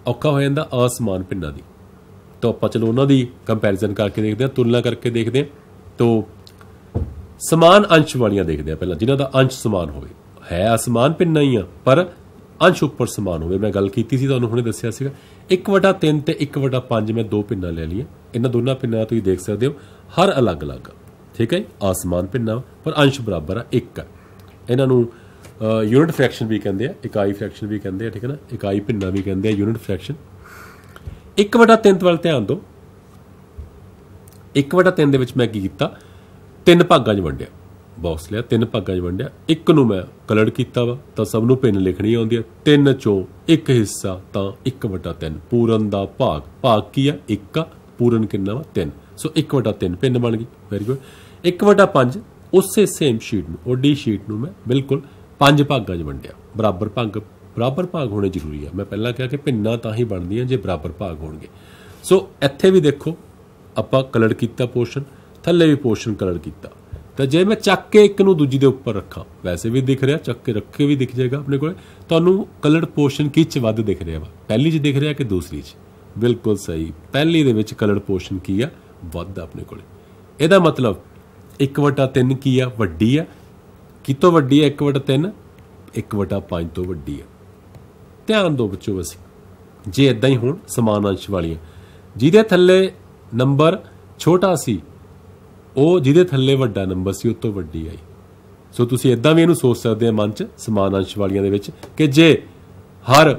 ਔਕਾ ਹੋ ਜਾਂਦਾ ਅਸਮਾਨ ਪਿੰਨਾਂ ਦੀ ਤਾਂ ਆਪਾਂ ਚਲੋ ਉਹਨਾਂ ਦੀ ਕੰਪੈਰੀਜ਼ਨ ਕਰਕੇ ਦੇਖਦੇ ਹਾਂ ਤੁਲਨਾ ਕਰਕੇ ਦੇਖਦੇ ਹਾਂ ਤੋਂ ਸਮਾਨ ਅੰਸ਼ ਵਾਲੀਆਂ ਦੇਖਦੇ ਆ ਪਹਿਲਾਂ ਜਿਨ੍ਹਾਂ ਦਾ ਅੰਸ਼ ਸਮਾਨ ਹੋਵੇ ਹੈ ਅਸਮਾਨ ਪਿੰਨਾ ਹੀ ਆ ਪਰ ਅੰਸ਼ ਉੱਪਰ ਸਮਾਨ ਹੋਵੇ ਮੈਂ ਗੱਲ ਕੀਤੀ ਸੀ ਤੁਹਾਨੂੰ ਹੁਣੇ ਦੱਸਿਆ ਸੀਗਾ 1/3 ਤੇ 1/5 ਮੈਂ ਦੋ ਪਿੰਨਾ ਲੈ ਲਈਆਂ ਇਹਨਾਂ ਦੋਨਾਂ ਪਿੰਨਾ ਤੁਸੀਂ ਦੇਖ ਸਕਦੇ ਹੋ ਹਰ ਅਲੱਗ-ਅਲੱਗ ਠੀਕ ਹੈ ਆਸਮਾਨ ਪਿੰਨਾ ਪਰ ਅੰਸ਼ ਬਰਾਬਰ ਆ 1 ਇਹਨਾਂ ਨੂੰ ਯੂਨਿਟ ਫ੍ਰੈਕਸ਼ਨ ਵੀ ਕਹਿੰਦੇ ਆ ਇਕਾਈ ਫ੍ਰੈਕਸ਼ਨ ਵੀ ਕਹਿੰਦੇ ਆ ਠੀਕ ਹੈ ਨਾ ਇਕਾਈ ਪਿੰਨਾ ਵੀ ਕਹਿੰਦੇ ਆ ਯੂਨਿਟ ਫ੍ਰੈਕਸ਼ਨ 1/3 ਵੱਲ ਧਿਆਨ ਦਿਓ 1/3 ਦੇ ਵਿੱਚ ਮੈਂ ਕੀ ਕੀਤਾ ਤਿੰਨ ਭਾਗਾਂ 'ਚ ਵੰਡਿਆ ਬਾਕਸ ਲਿਆ ਤਿੰਨ ਭਾਗਾਂ 'ਚ ਵੰਡਿਆ ਇੱਕ ਨੂੰ ਮੈਂ ਕਲਰ ਕੀਤਾ ਵਾ ਤਾਂ ਸਭ ਨੂੰ ਪਿੰਨ ਲਿਖਣੀ ਆਉਂਦੀ ਹੈ ਤਿੰਨ ਚੋਂ ਇੱਕ ਹਿੱਸਾ ਤਾਂ 1/3 ਪੂਰਨ ਦਾ ਭਾਗ ਭਾਗ ਕੀ ਆ 1 ਪੂਰਨ ਕਿੰਨਾ ਵਾ 3 ਸੋ 1/3 ਪਿੰਨ ਬਣ ਗਈ ਵੈਰੀ ਗੁੱਡ 1/5 ਉਸੇ ਸੇਮ ਸ਼ੀਟ ਨੂੰ ਓਡੀ ਸ਼ੀਟ ਨੂੰ ਮੈਂ ਬਿਲਕੁਲ ਪੰਜ ਭਾਗਾਂ 'ਚ ਵੰਡਿਆ ਬਰਾਬਰ ਭਾਗ ਬਰਾਬਰ ਭਾਗ ਹੋਣੇ ਜ਼ਰੂਰੀ ਆ ਮੈਂ ਪਹਿਲਾਂ ਕਿਹਾ ਕਿ ਭਿੰਨਾ ਤਾਂ ਹੀ ਬਣਦੀਆਂ ਜੇ ਬਰਾਬਰ ਭਾਗ ਹੋਣਗੇ ਸੋ ਇੱਥੇ ਵੀ ਦੇਖੋ ਆਪਾਂ ਕਲਰ ਕੀਤਾ ਪੋਰਸ਼ਨ ਥੱਲੇ ਵੀ ਪੋਰਸ਼ਨ ਕਲਰ ਕੀਤਾ ਤਾਂ ਜੇ ਮੈਂ ਚੱਕ ਕੇ ਇੱਕ ਨੂੰ ਦੂਜੀ ਦੇ ਉੱਪਰ ਰੱਖਾਂ ਵੈਸੇ ਵੀ ਦਿਖ ਰਿਹਾ ਚੱਕ ਕੇ ਰੱਖੇ ਵੀ ਦਿਖ ਜਾਏਗਾ ਆਪਣੇ ਕੋਲੇ ਤੁਹਾਨੂੰ ਕਲਰ ਪੋਰਸ਼ਨ ਕਿਹ ਚ ਵੱਧ ਦਿਖ ਰਿਹਾ ਵਾ ਪਹਿਲੀ 'ਚ ਦਿਖ ਰਿਹਾ ਕਿ ਦੂਸਰੀ 'ਚ ਬਿਲਕੁਲ ਸਹੀ ਪਹਿਲੀ ਦੇ ਵਿੱਚ ਕਲਰ ਪੋਰਸ਼ਨ ਕੀ ਆ ਵੱਧ ਆਪਣੇ ਕੋਲੇ ਇਹਦਾ ਮਤਲਬ 1/3 ਕੀ ਆ ਵੱਡੀ ਆ ਕਿਤੋਂ ਵੱਡੀ ਆ 1/3 1/5 ਤੋਂ ਵੱਡੀ ਆ ਧਿਆਨ ਦੋ ਬੱਚੋ ਅਸੀਂ ਜੇ ਇਦਾਂ ਹੀ ਹੋਣ ਸਮਾਨ ਅੰਸ਼ ਵਾਲੀਆਂ ਜਿਹਦੇ ਥੱਲੇ ਨੰਬਰ ਛੋਟਾ ਸੀ ਉਹ ਜਿਹਦੇ ਥੱਲੇ ਵੱਡਾ ਨੰਬਰ ਸੀ ਉਹ ਤੋਂ ਵੱਡੀ ਆਈ ਸੋ ਤੁਸੀਂ ਇਦਾਂ ਵੀ ਇਹਨੂੰ ਸੋਚ ਸਕਦੇ ਆ ਮਨ 'ਚ ਸਮਾਨ ਅੰਸ਼ ਵਾਲੀਆਂ ਦੇ ਵਿੱਚ ਕਿ ਜੇ ਹਰ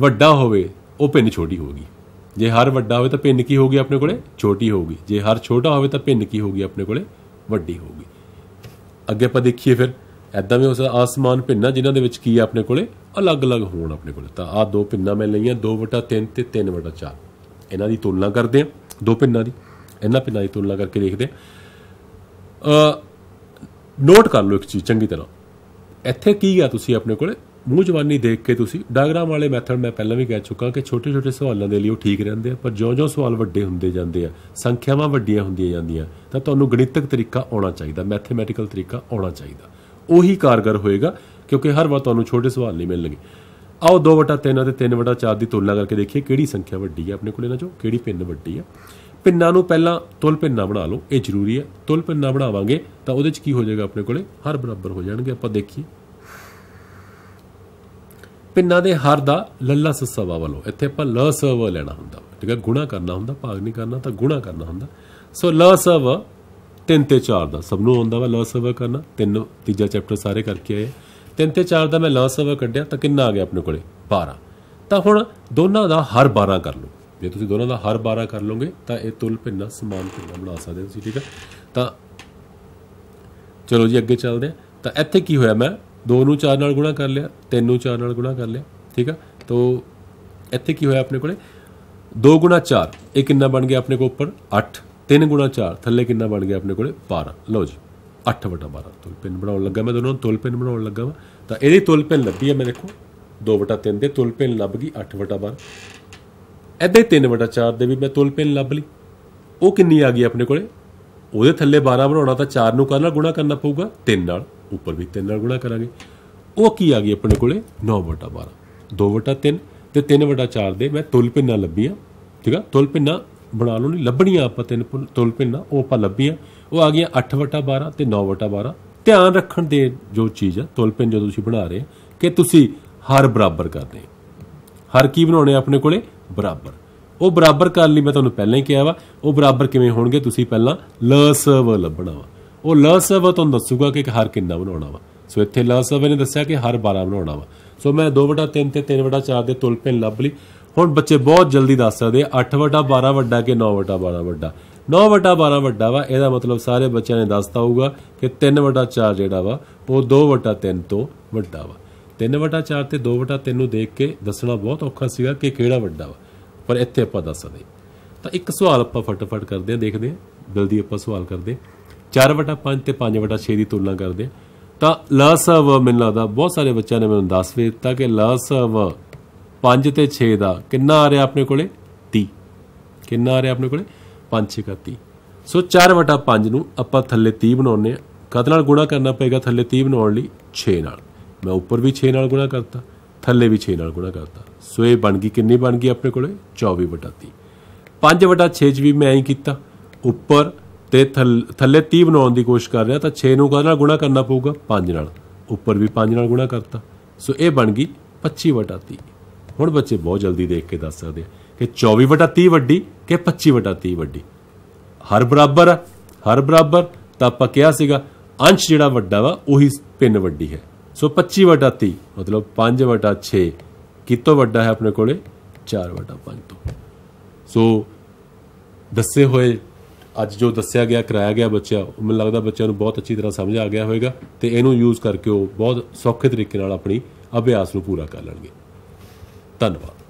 ਵੱਡਾ ਹੋਵੇ ਉਹ ਪਿੰਨ ਛੋਟੀ ਹੋਗੀ ਜੇ ਹਰ ਵੱਡਾ ਹੋਵੇ ਤਾਂ ਪਿੰਨ ਕੀ ਹੋਗੀ ਆਪਣੇ ਕੋਲੇ ਛੋਟੀ ਹੋਗੀ ਜੇ ਹਰ ਛੋਟਾ ਹੋਵੇ ਤਾਂ ਪਿੰਨ ਕੀ ਹੋਗੀ ਆਪਣੇ ਕੋਲੇ ਵੱਡੀ ਹੋਗੀ ਅੱਗੇ ਆਪਾਂ ਦੇਖੀਏ ਫਿਰ ਐਦਾਂ ਵੀ ਉਸ ਆਸਮਾਨ ਪਿੰਨਾ ਜਿਨ੍ਹਾਂ ਦੇ ਵਿੱਚ ਕੀ ਆਪਣੇ ਕੋਲੇ ਅਲੱਗ-ਅਲੱਗ ਹੋਣ ਆਪਣੇ ਕੋਲ ਤਾਂ ਆ ਦੋ ਪਿੰਨਾਂ ਮੈਂ ਲਈਆਂ 2/3 ਤੇ 3/4 ਇਹਨਾਂ ਦੀ ਤੁਲਨਾ ਕਰਦੇ ਆ ਦੋ ਪਿੰਨਾਂ ਦੀ ਇਹਨਾਂ ਪਿੰਨਾਂ ਦੀ ਤੁਲਨਾ ਕਰਕੇ ਦੇਖਦੇ ਆ ਨੋਟ ਕਰ ਲਓ ਇੱਕ ਚੀਜ਼ ਚੰਗੀ ਤਰ੍ਹਾਂ ਇੱਥੇ ਕੀ ਆ ਤੁਸੀਂ ਆਪਣੇ ਕੋਲੇ ਮੂੰਹ ਜਵਾਨੀ ਦੇਖ ਕੇ ਤੁਸੀਂ ਡਾਇਗਰਾਮ ਵਾਲੇ ਮੈਥਡ ਮੈਂ ਪਹਿਲਾਂ ਵੀ ਕਹਿ ਚੁੱਕਾ ਕਿ ਛੋਟੇ ਛੋਟੇ ਸਵਾਲਾਂ ਦੇ ਲਈ ਉਹ ਠੀਕ ਰਹਿੰਦੇ ਆ ਪਰ ਜਿਉਂ-ਜਿਉਂ ਸਵਾਲ ਵੱਡੇ ਹੁੰਦੇ ਜਾਂਦੇ ਆ ਸੰਖਿਆਵਾਂ ਵੱਡੀਆਂ ਹੁੰਦੀਆਂ ਜਾਂਦੀਆਂ ਤਾਂ ਤੁਹਾਨੂੰ ਗਣਿਤਕ ਤਰੀਕਾ ਆਉਣਾ ਚਾਹੀਦਾ ਮੈਥਮੈਟਿਕਲ ਤਰੀਕਾ ਆਉਣਾ ਚਾਹੀਦਾ ਉਹੀ ਕਾਰਗਰ ਹੋਏਗਾ ਕਿਉਂਕਿ ਹਰ ਵਾਰ ਤੁਹਾਨੂੰ ਛੋਟੇ ਸਵਾਲ ਨਹੀਂ ਮਿਲਣਗੇ ਆਓ 2/3 ਅਤੇ 3/4 ਦੀ ਤੁਲਨਾ ਕਰਕੇ ਦੇਖੀਏ ਕਿਹੜੀ ਸੰਖਿਆ ਵੱਡੀ ਹੈ ਆਪਣੇ ਕੋਲ ਇਹਨਾਂ ਚੋਂ ਕਿਹੜੀ ਪਿੰਨ ਵੱਡੀ ਹੈ ਪਿੰਨਾਂ ਨੂੰ ਪਹਿਲਾਂ ਤੁਲ ਪਿੰਨਾ ਬਣਾ ਲਓ ਇਹ ਜ਼ਰੂਰੀ ਹੈ ਤੁਲ ਪਿੰਨਾ ਬਣਾਵਾਂਗੇ ਤਾਂ ਉਹਦੇ 'ਚ ਕੀ ਹੋ ਜਾਏਗਾ ਆਪਣੇ ਕੋਲੇ ਹਰ ਬਰਾਬਰ ਹੋ ਜਾਣਗੇ ਆਪਾਂ ਦੇਖੀਏ ਪਿੰਨਾਂ ਦੇ ਹਰ ਦਾ ਲੱਲਾ ਸੱਸਾ ਵਾ ਲਓ ਇੱਥੇ ਆਪਾਂ ਲ ਸਵ ਲੈਣਾ ਹੁੰਦਾ ਠੀਕ ਹੈ ਗੁਣਾ ਕਰਨਾ ਹੁੰਦਾ ਭਾਗ ਨਹੀਂ ਕਰਨਾ ਤਾਂ ਗੁਣਾ ਕਰਨਾ ਹੁੰਦਾ ਸੋ ਲ ਸਵ 3 ਤੇ 4 ਦਾ ਸਭ ਨੂੰ ਆਉਂਦਾ ਵਾ ਲ ਸਵ ਕਰਨਾ ਤਿੰਨ ਤੀਜਾ ਚੈਪਟਰ ਸਾਰੇ ਕਰਕੇ ਆਏ ਤਿੰਨ ਤੇ ਚਾਰ ਦਾ ਮੈਂ ਲਾਸ ਸਵਾ ਕੱਢਿਆ ਤਾਂ ਕਿੰਨਾ ਆ ਗਿਆ ਆਪਣੇ ਕੋਲੇ 12 ਤਾਂ ਹੁਣ ਦੋਨਾਂ ਦਾ ਹਰ 12 ਕਰ ਲਓ ਜੇ ਤੁਸੀਂ ਦੋਨਾਂ ਦਾ ਹਰ 12 ਕਰ ਲੋਗੇ ਤਾਂ ਇਹ ਤੁਲ ਭਿੰਨਾ ਸਮਾਨ ਭਿੰਨਾ ਬਣਾ ਸਕਦੇ ਹੋ ਤੁਸੀਂ ਠੀਕ ਹੈ ਤਾਂ ਚਲੋ ਜੀ ਅੱਗੇ ਚੱਲਦੇ ਆ ਤਾਂ ਇੱਥੇ ਕੀ ਹੋਇਆ ਮੈਂ 2 ਨੂੰ 4 ਨਾਲ ਗੁਣਾ ਕਰ ਲਿਆ 3 ਨੂੰ 4 ਨਾਲ ਗੁਣਾ ਕਰ ਲਿਆ ਠੀਕ ਆ ਤੋ ਇੱਥੇ ਕੀ ਹੋਇਆ ਆਪਣੇ ਕੋਲੇ 2 ਗੁਣਾ 4 ਇਹ ਕਿੰਨਾ ਬਣ ਗਿਆ ਆਪਣੇ ਕੋਲ ਉੱਪਰ 8 3 ਗੁਣਾ 4 ਥੱਲੇ ਕਿੰਨਾ ਬਣ ਗਿਆ ਆਪਣੇ ਕੋਲੇ 12 ਲਓ ਜੀ 8/12 ਤੁਲ ਪਿੰਨ ਬਣਾਉਣ ਲੱਗਾ ਮੈਂ ਦੋਨੋਂ ਤੁਲ ਪਿੰਨ ਬਣਾਉਣ ਲੱਗਾ ਵਾ ਤਾਂ ਇਹਦੀ ਤੁਲ ਪਿੰਨ ਲੱਭੀ ਹੈ ਮੈਂ ਦੇਖੋ 2/3 ਦੇ ਤੁਲ ਪਿੰਨ ਲੱਭ ਗਈ 8/12 ਐਦੇ 3/4 ਦੇ ਵੀ ਮੈਂ ਤੁਲ ਪਿੰਨ ਲੱਭ ਲਈ ਉਹ ਕਿੰਨੀ ਆ ਗਈ ਆਪਣੇ ਕੋਲੇ ਉਹਦੇ ਥੱਲੇ 12 ਬਣਾਉਣਾ ਤਾਂ 4 ਨੂੰ ਕਰਨਾ ਗੁਣਾ ਕਰਨਾ ਪਊਗਾ 3 ਨਾਲ ਉੱਪਰ ਵੀ 3 ਨਾਲ ਗੁਣਾ ਕਰਾਂਗੇ ਉਹ ਕੀ ਆ ਗਈ ਆਪਣੇ ਕੋਲੇ 9/12 2/3 ਤੇ 3/4 ਦੇ ਮੈਂ ਤੁਲ ਪਿੰਨਾਂ ਲੱਭੀਆਂ ਠੀਕ ਆ ਤੁਲ ਪਿੰਨਾਂ ਬਣਾ ਲਓ ਨਹੀਂ ਲੱਭਣੀਆਂ ਆਪਾਂ ਤਿੰਨ ਤੁਲ ਪਿੰਨਾਂ ਉਹ ਆਪਾਂ ਲੱਭੀਆਂ ਉਹ ਆ ਗਈਆਂ 8/12 ਤੇ 9/12 ਧਿਆਨ ਰੱਖਣ ਦੇ ਜੋ ਚੀਜ਼ ਆ ਤੁਲਪਿੰਨ ਜਦੋਂ ਤੁਸੀਂ ਬਣਾ ਰਹੇ ਕਿ ਤੁਸੀਂ ਹਰ ਬਰਾਬਰ ਕਰਦੇ ਹਰ ਕੀ ਬਣਾਉਣੇ ਆਪਣੇ ਕੋਲੇ ਬਰਾਬਰ ਉਹ ਬਰਾਬਰ ਕਰਨ ਲਈ ਮੈਂ ਤੁਹਾਨੂੰ ਪਹਿਲਾਂ ਹੀ ਕਿਹਾ ਵਾ ਉਹ ਬਰਾਬਰ ਕਿਵੇਂ ਹੋਣਗੇ ਤੁਸੀਂ ਪਹਿਲਾਂ ਲ ਸਵ ਲੱਭਣਾ ਵਾ ਉਹ ਲ ਸਵ ਤੁਹਾਨੂੰ ਦੱਸੂਗਾ ਕਿ ਹਰ ਕਿੰਨਾ ਬਣਾਉਣਾ ਵਾ ਸੋ ਇੱਥੇ ਲ ਸਵ ਨੇ ਦੱਸਿਆ ਕਿ ਹਰ 12 ਬਣਾਉਣਾ ਵਾ ਸੋ ਮੈਂ 2/3 ਤੇ 3/4 ਦੇ ਤੁਲਪਿਨ ਲੱਭ ਲਈ ਹੁਣ ਬੱਚੇ ਬਹੁਤ ਜਲਦੀ ਦੱਸ ਸਕਦੇ 8/12 ਵੱਡਾ ਕਿ 9/12 ਵੱਡਾ 9 ਵਟਾ 12 ਵੱਡਾ ਵਾ ਇਹਦਾ ਮਤਲਬ ਸਾਰੇ ਬੱਚਿਆਂ ਨੇ ਦੱਸਤਾ ਹੋਊਗਾ ਕਿ 3 ਵਟਾ 4 ਜਿਹੜਾ ਵਾ ਉਹ 2 ਵਟਾ 3 ਤੋਂ ਵੱਡਾ ਵਾ 3 ਵਟਾ 4 ਤੇ 2 ਵਟਾ 3 ਨੂੰ ਦੇਖ ਕੇ ਦੱਸਣਾ ਬਹੁਤ ਔਖਾ ਸੀਗਾ ਕਿ ਕਿਹੜਾ ਵੱਡਾ ਵਾ ਪਰ ਇੱਥੇ ਆਪਾਂ ਦੱਸ ਸਕਦੇ ਤਾਂ ਇੱਕ ਸਵਾਲ ਆਪਾਂ ਫਟਾਫਟ ਕਰਦੇ ਆਂ ਦੇਖਦੇ ਆਂ ਜਲਦੀ ਆਪਾਂ ਸਵਾਲ ਕਰਦੇ 4 ਵਟਾ 5 ਤੇ 5 ਵਟਾ 6 ਦੀ ਤੁਲਨਾ ਕਰਦੇ ਤਾਂ ਲਸਵ ਮੈਨੂੰ ਲੱਗਦਾ ਬਹੁਤ ਸਾਰੇ ਬੱਚਿਆਂ ਨੇ ਮੈਨੂੰ ਦੱਸ ਵੀ ਦਿੱਤਾ ਕਿ ਲਸਵ 5 ਤੇ 6 ਦਾ ਕਿੰਨਾ ਆ ਰਿਹਾ ਆਪਣੇ ਕੋਲੇ 30 ਕਿੰਨਾ ਆ ਰਿਹਾ ਆਪਣੇ ਕੋਲੇ 5 ਸੋ 4 ਵਟਾ 5 ਨੂੰ ਆਪਾਂ ਥੱਲੇ 30 ਬਣਾਉਨੇ ਆ ਕਦ ਨਾਲ ਗੁਣਾ ਕਰਨਾ ਪਏਗਾ ਥੱਲੇ 30 ਬਣਾਉਣ ਲਈ 6 ਨਾਲ ਮੈਂ ਉੱਪਰ ਵੀ 6 ਨਾਲ ਗੁਣਾ ਕਰਤਾ ਥੱਲੇ ਵੀ 6 ਨਾਲ ਗੁਣਾ ਕਰਤਾ ਸੋ ਇਹ ਬਣ ਗਈ ਕਿੰਨੀ ਬਣ ਗਈ ਆਪਣੇ ਕੋਲੇ 24 ਵਟਾ 30 5 ਵਟਾ 6 ਜੀ ਵੀ ਮੈਂ ਐਂ ਕੀਤਾ ਉੱਪਰ ਤੇ ਥੱਲੇ 30 ਬਣਾਉਣ ਦੀ ਕੋਸ਼ਿਸ਼ ਕਰ ਰਿਹਾ ਤਾਂ 6 ਨੂੰ ਕਦ ਨਾਲ ਗੁਣਾ ਕਰਨਾ ਪਊਗਾ 5 ਨਾਲ ਉੱਪਰ ਵੀ 5 ਨਾਲ ਗੁਣਾ ਕਰਤਾ ਸੋ ਇਹ ਬਣ ਗਈ 25 30 ਹੁਣ ਬੱਚੇ ਬਹੁਤ ਜਲਦੀ ਦੇਖ ਕੇ ਦੱਸ ਸਕਦੇ ਆ ਕਿ 24 ਵਟਾ 30 ਵੱਡੀ ਕਿ 25 ਵਟਾ 30 ਵੱਡੀ ਹਰ ਬਰਾਬਰ ਹਰ ਬਰਾਬਰ ਤਾਂ ਆਪਾਂ ਕਿਹਾ ਸੀਗਾ ਅੰਸ਼ ਜਿਹੜਾ ਵੱਡਾ ਵਾ ਉਹੀ ਪਿੰਨ ਵੱਡੀ ਹੈ ਸੋ 25 ਵਟਾ 30 ਮਤਲਬ 5 ਵਟਾ 6 ਕਿਤੋਂ ਵੱਡਾ ਹੈ ਆਪਣੇ ਕੋਲੇ 4 ਵਟਾ 5 ਤੋਂ ਸੋ ਦੱਸੇ ਹੋਏ ਅੱਜ ਜੋ ਦੱਸਿਆ ਗਿਆ ਕਰਾਇਆ ਗਿਆ ਬੱਚਾ ਮੈਨੂੰ ਲੱਗਦਾ ਬੱਚਿਆਂ ਨੂੰ ਬਹੁਤ ਅੱਛੀ ਤਰ੍ਹਾਂ ਸਮਝ ਆ ਗਿਆ ਹੋਵੇਗਾ ਤੇ ਇਹਨੂੰ ਯੂਜ਼ ਕਰਕੇ ਉਹ ਬਹੁਤ ਸੌਖੇ ਤਰੀਕੇ ਨਾਲ ਆਪਣੀ ਅਭਿਆਸ ਨੂੰ ਪੂਰਾ ਕਰ ਲੈਣਗੇ ਧੰਨਵਾਦ